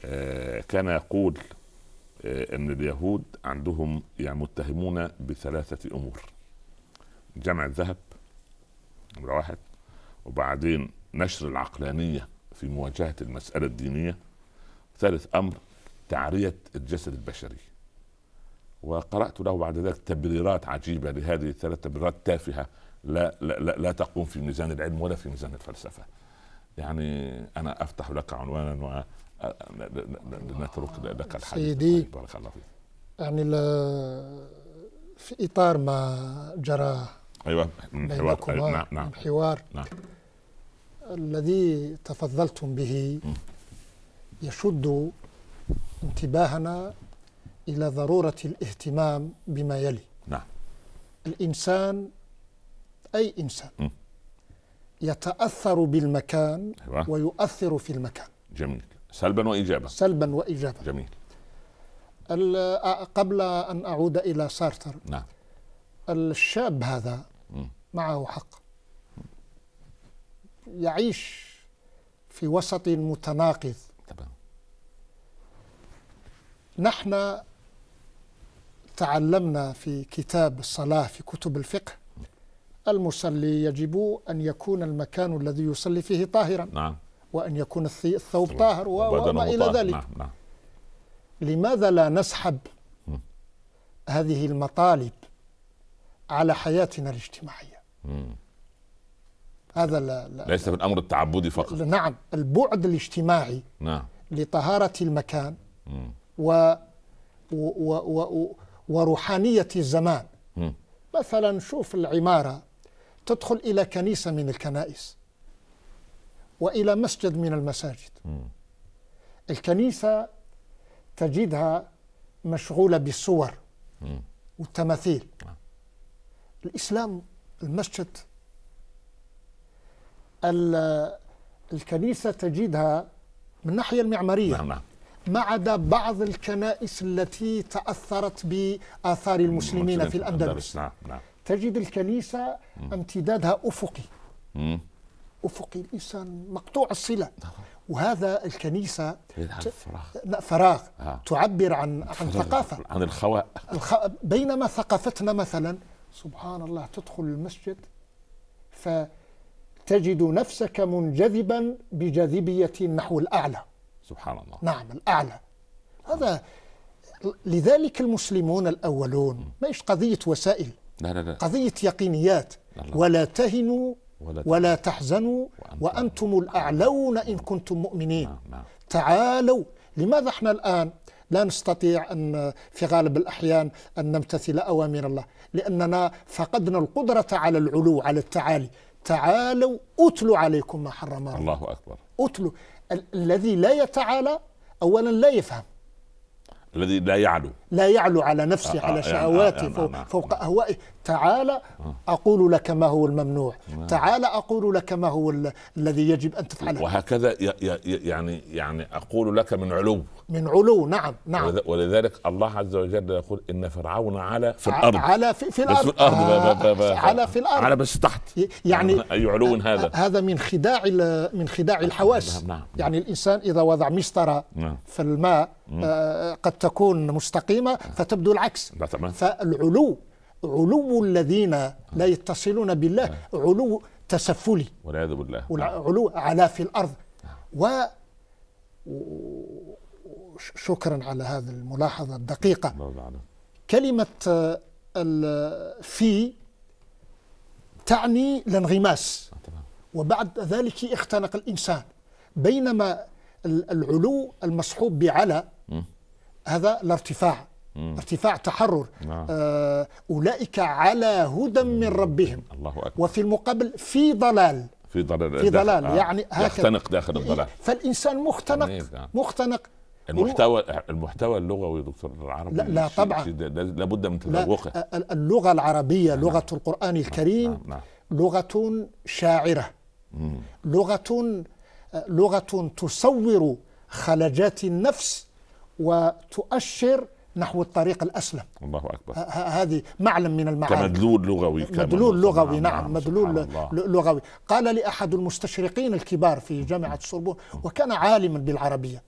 آه، كان يقول آه، ان اليهود عندهم يعني متهمون بثلاثه امور جمع الذهب نمره واحد وبعدين نشر العقلانيه في مواجهه المساله الدينيه ثالث امر تعريه الجسد البشري وقرات له بعد ذلك تبريرات عجيبه لهذه الثلاث تبريرات تافهه لا, لا, لا, لا تقوم في ميزان العلم ولا في ميزان الفلسفه يعني انا افتح لك عنوانا بنترك لك الحديث سيدي طيب، بارك الله فيك يعني في اطار ما جرى ايوه حوار نعم نعم الحوار نعم الذي تفضلتم به يشد انتباهنا الى ضروره الاهتمام بما يلي نعم الانسان اي انسان يتاثر بالمكان أيوة. ويؤثر في المكان جميل سلبا وايجابا سلبا وايجابا جميل قبل ان اعود الى سارتر نعم الشاب هذا م. معه حق يعيش في وسط متناقض تمام نحن تعلمنا في كتاب الصلاة في كتب الفقه المصلي يجب أن يكون المكان الذي يصلي فيه طاهرا نعم وأن يكون الثوب طاهر وما إلى ذلك نعم. نعم. لماذا لا نسحب هذه المطالب على حياتنا الاجتماعية هذا لا, لا ليس في الأمر التعبدي فقط نعم البعد الاجتماعي نعم. لطهارة المكان و و و و وروحانية الزمان مم. مثلا شوف العمارة تدخل إلى كنيسة من الكنائس والى مسجد من المساجد الكنيسه تجدها مشغوله بالصور والتماثيل آه. الاسلام المسجد الكنيسه تجدها من الناحيه المعماريه نعم،, نعم ما عدا بعض الكنائس التي تاثرت باثار المسلمين في الاندلس نعم. نعم. تجد الكنيسه امتدادها افقي مم. افقي الانسان مقطوع الصله وهذا الكنيسه فراغ فراغ آه. تعبر عن عن ثقافه عن الخواء الخ... بينما ثقافتنا مثلا سبحان الله تدخل المسجد فتجد نفسك منجذبا بجاذبيه نحو الاعلى سبحان الله نعم الاعلى هذا لذلك المسلمون الاولون ما قضيه وسائل لا لا لا. قضيه يقينيات ولا تهنوا ولا, ولا تحزنوا وأنتم الأعلون إن كنتم مؤمنين نعم، نعم. تعالوا لماذا احنا الآن لا نستطيع أن في غالب الأحيان أن نمتثل أوامر الله لأننا فقدنا القدرة على العلو على التعالي تعالوا أتلوا عليكم ما حرم الله الله أكبر أتلوا الذي لا يتعالى أولا لا يفهم الذي لا يعلو لا يعلو على نفسه آه, آه، على آه، شهواته آه, آه، فوق, فوق أهوائه تعال أقول لك ما هو الممنوع تعال أقول لك ما هو الذي يجب أن تفعله وهكذا يعني يعني أقول لك من علو من علو نعم نعم ولذلك الله عز وجل يقول إن فرعون على في الأرض على في, في الأرض, بس في الأرض آه بقى بقى بقى على في الأرض على بس تحت يعني أي علو هذا هذا من خداع من خداع الحواس نعم،, نعم. يعني الإنسان إذا وضع مسطرة نعم. في الماء آه، قد تكون مستقيمة فتبدو العكس فالعلو علو الذين لا يتصلون بالله علو تسفلي والعياذ بالله علو على في الأرض و شكرا على هذه الملاحظة الدقيقة كلمة آه، في تعني الانغماس آه، وبعد ذلك اختنق الإنسان بينما العلو المصحوب بعلى هذا الارتفاع ارتفاع تحرر نعم. آه أولئك على هدى من ربهم الله أكبر. وفي المقابل في ضلال في ضلال في ضلال آه. يعني هكذا يختنق داخل الضلال إيه. فالإنسان مختنق آه. مختنق المحتوى المحتوى اللغوي دكتور العربي لا, لا طبعا لابد من آه، تذوقه اللغه العربيه نعم. لغه القران نعم، الكريم نعم. نعم. لغه شاعره مم. لغه آه، لغه تصور خلجات النفس وتؤشر نحو الطريق الاسلم الله اكبر هذه معلم من المعالم كمدلول لغوي مدلول لغوي نعم, نعم مدلول لغوي قال لي احد المستشرقين الكبار في جامعه السوربون وكان عالما بالعربيه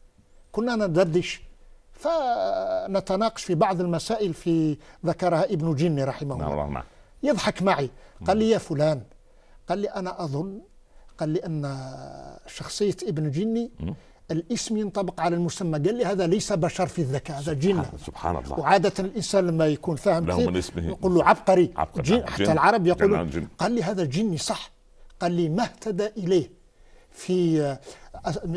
كنا ندردش فنتناقش في بعض المسائل في ذكرها ابن جني رحمه نعم الله نعم. يضحك معي قال لي يا فلان قال لي انا اظن قال لي ان شخصيه ابن جني الاسم ينطبق على المسمى قال لي هذا ليس بشر في الذكاء هذا جن سبحان الله وعادة الإنسان لما يكون فاهم له من اسمه يقول له عبقري, عبقري جن نعم، حتى جن العرب يقول قال لي هذا جني صح قال لي ما اهتدى إليه في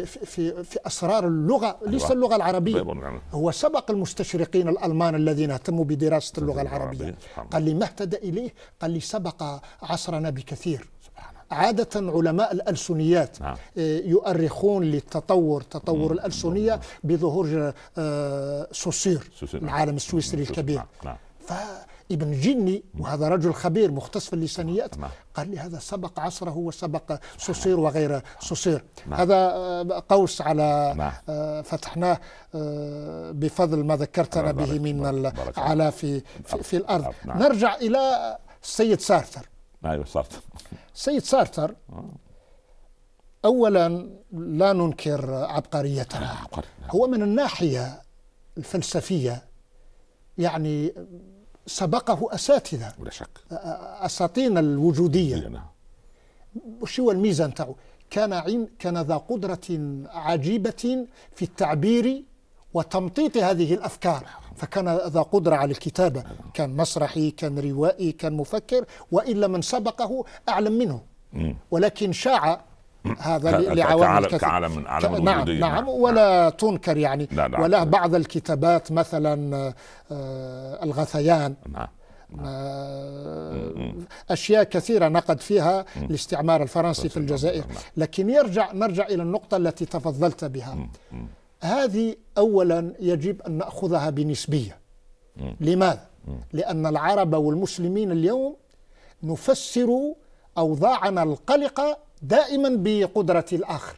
في في اسرار اللغه أيوة. ليس اللغه العربيه يعني. هو سبق المستشرقين الالمان الذين اهتموا بدراسه اللغه العربيه قال لي ما اهتدى اليه قال لي سبق عصرنا بكثير عادة علماء الألسنيات نعم. آه، يؤرخون للتطور تطور الألسونية الألسنية بظهور آه، سوسير نعم. العالم السويسري الكبير نعم،, نعم. فابن جني وهذا رجل خبير مختص في اللسانيات نعم. قال لي هذا سبق عصره وسبق سوسير نعم. وغير سوسير هذا آه، قوس على نعم. فتحناه بفضل ما ذكرتنا به من العلا في, في, في الأرض نرجع إلى السيد سارتر ايوه سارتر السيد سارتر أولا لا ننكر عبقريته هو من الناحية الفلسفية يعني سبقه أساتذة بلا شك أساطين الوجودية إيه، نعم. وش هو الميزة نتاعو كان كان ذا قدرة عجيبة في التعبير وتمطيط هذه الأفكار فكان ذا قدرة على الكتابة كان مسرحي كان روائي كان مفكر وإلا من سبقه أعلم منه ولكن شاع هذا لعوامل كثيرة كعالم عالم نعم نعم, نعم ولا نعم. تنكر يعني لا نعم وله بعض الكتابات مثلا آه الغثيان نعم, نعم. آه، أشياء كثيرة نقد فيها الاستعمار الفرنسي في الجزائر نعم، نعم. لكن يرجع نرجع إلى النقطة التي تفضلت بها هذه أولا يجب أن نأخذها بنسبية لماذا؟ لأن العرب والمسلمين اليوم نفسر أوضاعنا القلقة دائما بقدرة الآخر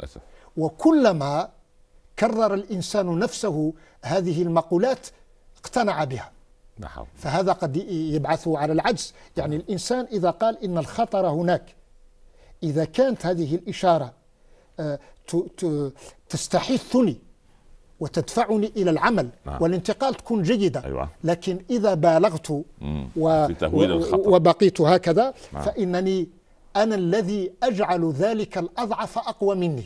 أسف. وكلما كرر الإنسان نفسه هذه المقولات اقتنع بها نحو. نعم. فهذا قد يبعث على العجز يعني نعم. الإنسان إذا قال إن الخطر هناك إذا كانت هذه الإشارة آه، تستحثني وتدفعني الى العمل نعم. والانتقال تكون جيده أيوة. لكن اذا بالغت و... وبقيت هكذا نعم. فانني انا الذي اجعل ذلك الاضعف اقوى مني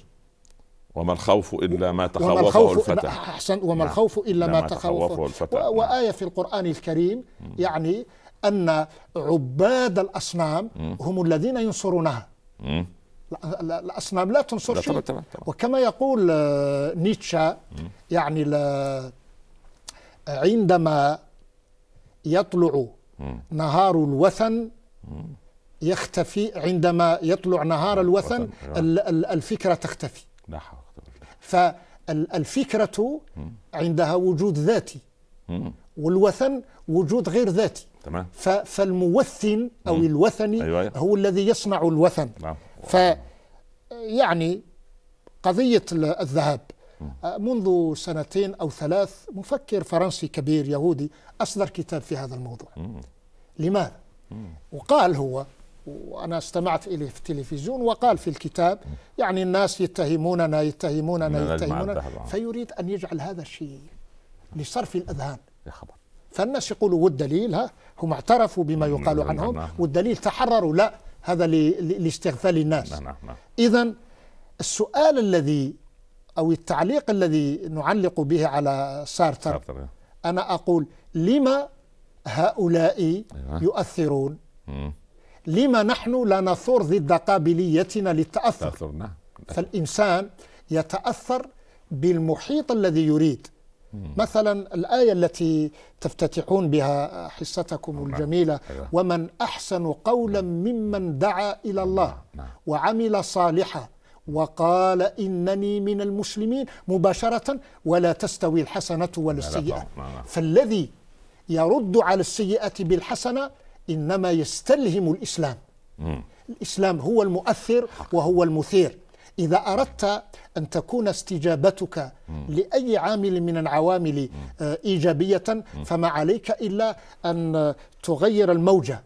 وما الخوف الا ما تخوفه الفتى احسن وما نعم. الخوف الا ما, ما تخوفه الفتى و... نعم. وايه في القران الكريم مم. يعني ان عباد الاصنام مم. هم الذين ينصرونها مم. الأصنام لا تنصر شيء وكما يقول نيتشا يعني عندما يطلع نهار الوثن يختفي عندما يطلع نهار الوثن الفكرة تختفي فالفكرة عندها وجود ذاتي والوثن وجود غير ذاتي تمام فالموثن او الوثني هو الذي يصنع الوثن نعم. ف يعني قضية الذهاب آه، منذ سنتين أو ثلاث مفكر فرنسي كبير يهودي أصدر كتاب في هذا الموضوع لماذا؟ وقال هو وأنا استمعت إليه في التلفزيون وقال في الكتاب يعني الناس يتهموننا يتهموننا يتهموننا آه. فيريد أن يجعل هذا الشيء لصرف الأذهان يا خبر فالناس يقولوا والدليل ها هم اعترفوا بما يقال عنهم نعم. والدليل تحرروا لا هذا لاستغفال الناس نعم نعم, نعم. إذا السؤال الذي أو التعليق الذي نعلق به على سارتر, سارتر. أنا أقول لما هؤلاء أيوة. يؤثرون لما نحن لا نثور ضد قابليتنا للتأثر نعم. فالإنسان يتأثر بالمحيط الذي يريد مثلا الآية التي تفتتحون بها حصتكم نعم. الجميلة أيوة. ومن أحسن قولا نعم. ممن دعا إلى الله نعم. وعمل صالحا وقال إنني من المسلمين مباشرة ولا تستوي الحسنة ولا السيئة فالذي يرد على السيئة بالحسنة إنما يستلهم الإسلام الإسلام هو المؤثر وهو المثير إذا أردت أن تكون استجابتك لأي عامل من العوامل آه، إيجابية فما عليك إلا أن تغير الموجة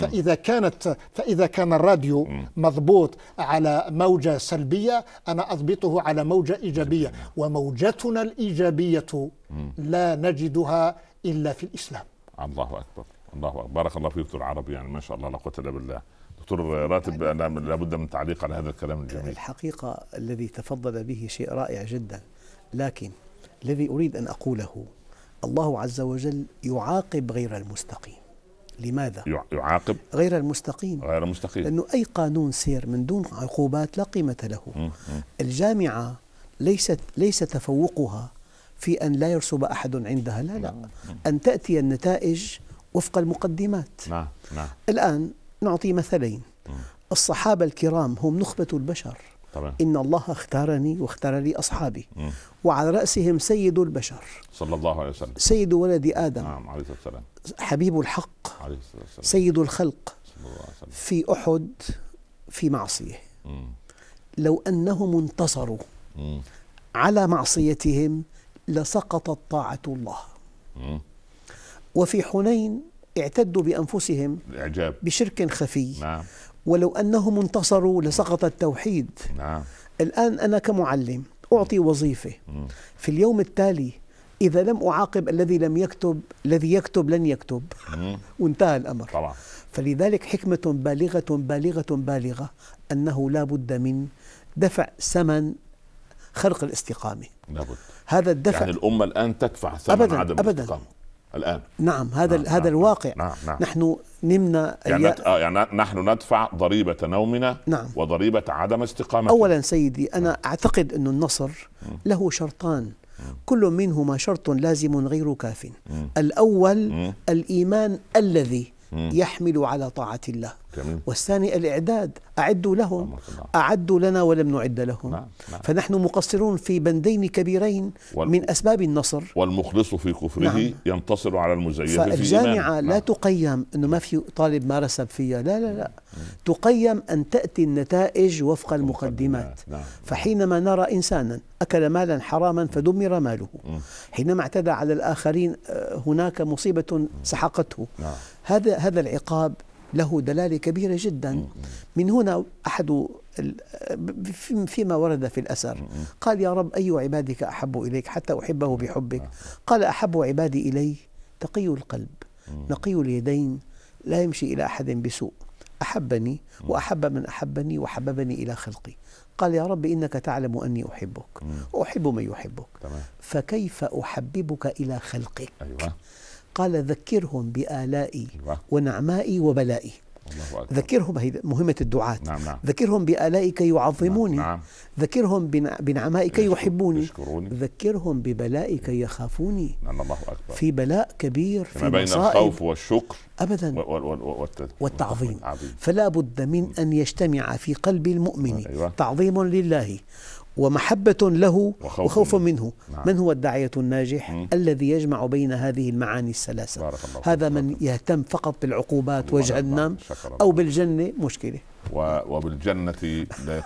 فإذا كانت فإذا كان الراديو مضبوط على موجة سلبية أنا أضبطه على موجة إيجابية وموجتنا الإيجابية لا نجدها إلا في الإسلام الله أكبر الله أكبر بارك الله فيك دكتور عربي يعني ما شاء الله لا قوة إلا بالله دكتور راتب نعم. انا لابد من تعليق على هذا الكلام الجميل الحقيقه الذي تفضل به شيء رائع جدا لكن الذي اريد ان اقوله الله عز وجل يعاقب غير المستقيم لماذا؟ يعاقب غير المستقيم غير المستقيم لأنه أي قانون سير من دون عقوبات لا قيمة له مم. الجامعة ليست ليس تفوقها في أن لا يرسب أحد عندها لا لا مم. أن تأتي النتائج وفق المقدمات نعم نعم الآن نعطي مثلين الصحابة الكرام هم نخبة البشر طبعا. إن الله اختارني واختار لي أصحابي م. وعلى رأسهم سيد البشر صلى الله عليه وسلم سيد ولد آدم نعم عليه الصلاة والسلام حبيب الحق عليه السلام. سيد الخلق صلى الله عليه وسلم في أحد في معصية م. لو أنهم انتصروا م. على معصيتهم لسقطت طاعة الله م. وفي حنين اعتدوا بأنفسهم الإعجاب بشرك خفي نعم ولو أنهم انتصروا لسقط التوحيد نعم الآن أنا كمعلم أعطي وظيفة في اليوم التالي إذا لم أعاقب الذي لم يكتب الذي يكتب لن يكتب وانتهى الأمر طبعا. فلذلك حكمة بالغة بالغة بالغة أنه لا بد من دفع ثمن خرق الاستقامة لابد. هذا الدفع يعني الأمة الآن تدفع ثمن عدم أبداً الاستقامة الان نعم هذا نعم،, نعم هذا نعم الواقع نعم نعم نحن نمنا يعني, نت... آه، يعني نحن ندفع ضريبه نومنا نعم وضريبه عدم استقامتنا اولا سيدي انا نعم اعتقد ان النصر له شرطان كل منهما شرط لازم غير كاف الأول الإيمان الذي يحمل على طاعة الله جميل. والثاني الإعداد أعدوا لهم أعدوا لنا ولم نعد لهم نعم. نعم. فنحن مقصرون في بندين كبيرين وال... من أسباب النصر والمخلص في كفره نعم. ينتصر على المزيف فالجامعة نعم. لا تقيم أنه ما في طالب ما رسب فيها لا لا لا مم. تقيم أن تأتي النتائج وفق المقدمات نعم. فحينما نرى إنسانا أكل مالا حراما فدمر ماله مم. حينما اعتدى على الآخرين آه، هناك مصيبة سحقته نعم. هذا هذا العقاب له دلاله كبيره جدا من هنا احد فيما ورد في الاثر قال يا رب اي عبادك احب اليك حتى احبه بحبك آه. قال احب عبادي الي تقي القلب نقي اليدين لا يمشي الى احد بسوء احبني واحب من احبني وحببني الى خلقي قال يا رب انك تعلم اني احبك واحب من يحبك فكيف احببك الى خلقك أيوة. قال ذكرهم بآلائي ونعمائي وبلائي ذكرهم هي مهمة الدعاة نعم نعم. ذكرهم بآلائي كي يعظموني نعم. نعم. ذكرهم بنعمائي كي يحبوني يشكروني. ذكرهم ببلائي كي يخافوني نعم الله أكبر في بلاء كبير في ما بين الخوف والشكر أبدا والتعظيم فلا بد من نعم. أن يجتمع في قلب المؤمن أيوة. تعظيم لله ومحبة له وخوف, وخوف منه نعم. من هو الداعية الناجح مم. الذي يجمع بين هذه المعاني الثلاثة هذا من بارك. يهتم فقط بالعقوبات وجهنم أو بالجنة مشكلة و... وبالجنة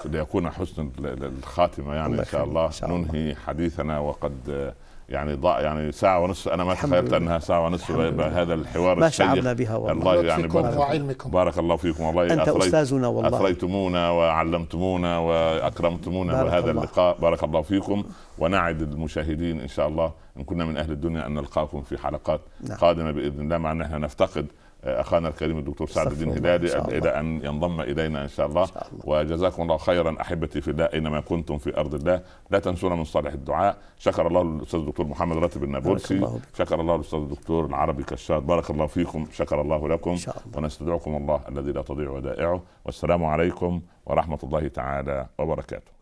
ليكون حسن الخاتمة يعني إن شاء الله, إن شاء الله. ننهي حديثنا وقد يعني ضاع يعني ساعة ونصف أنا ما تخيلت أنها ساعة ونصف هذا الحوار ما شعرنا بها والله الله يعني بارك, وعلمكم. بارك الله فيكم والله أنت أثريت أستاذنا والله أثريتمونا وعلمتمونا وأكرمتمونا بهذا اللقاء بارك الله فيكم ونعد المشاهدين إن شاء الله إن كنا من أهل الدنيا أن نلقاكم في حلقات نعم. قادمة بإذن الله مع أن احنا نفتقد اخانا الكريم الدكتور سعد الدين هلالي الى ان ينضم الينا ان شاء الله, إن شاء الله. وجزاكم الله خيرا احبتي في الله اينما كنتم في ارض الله لا تنسونا من صالح الدعاء شكر الله الاستاذ الدكتور محمد راتب النابلسي شكر الله الاستاذ الدكتور العربي كشاف بارك الله فيكم شكر الله لكم إن شاء الله. ونستدعكم الله الذي لا تضيع ودائعه والسلام عليكم ورحمه الله تعالى وبركاته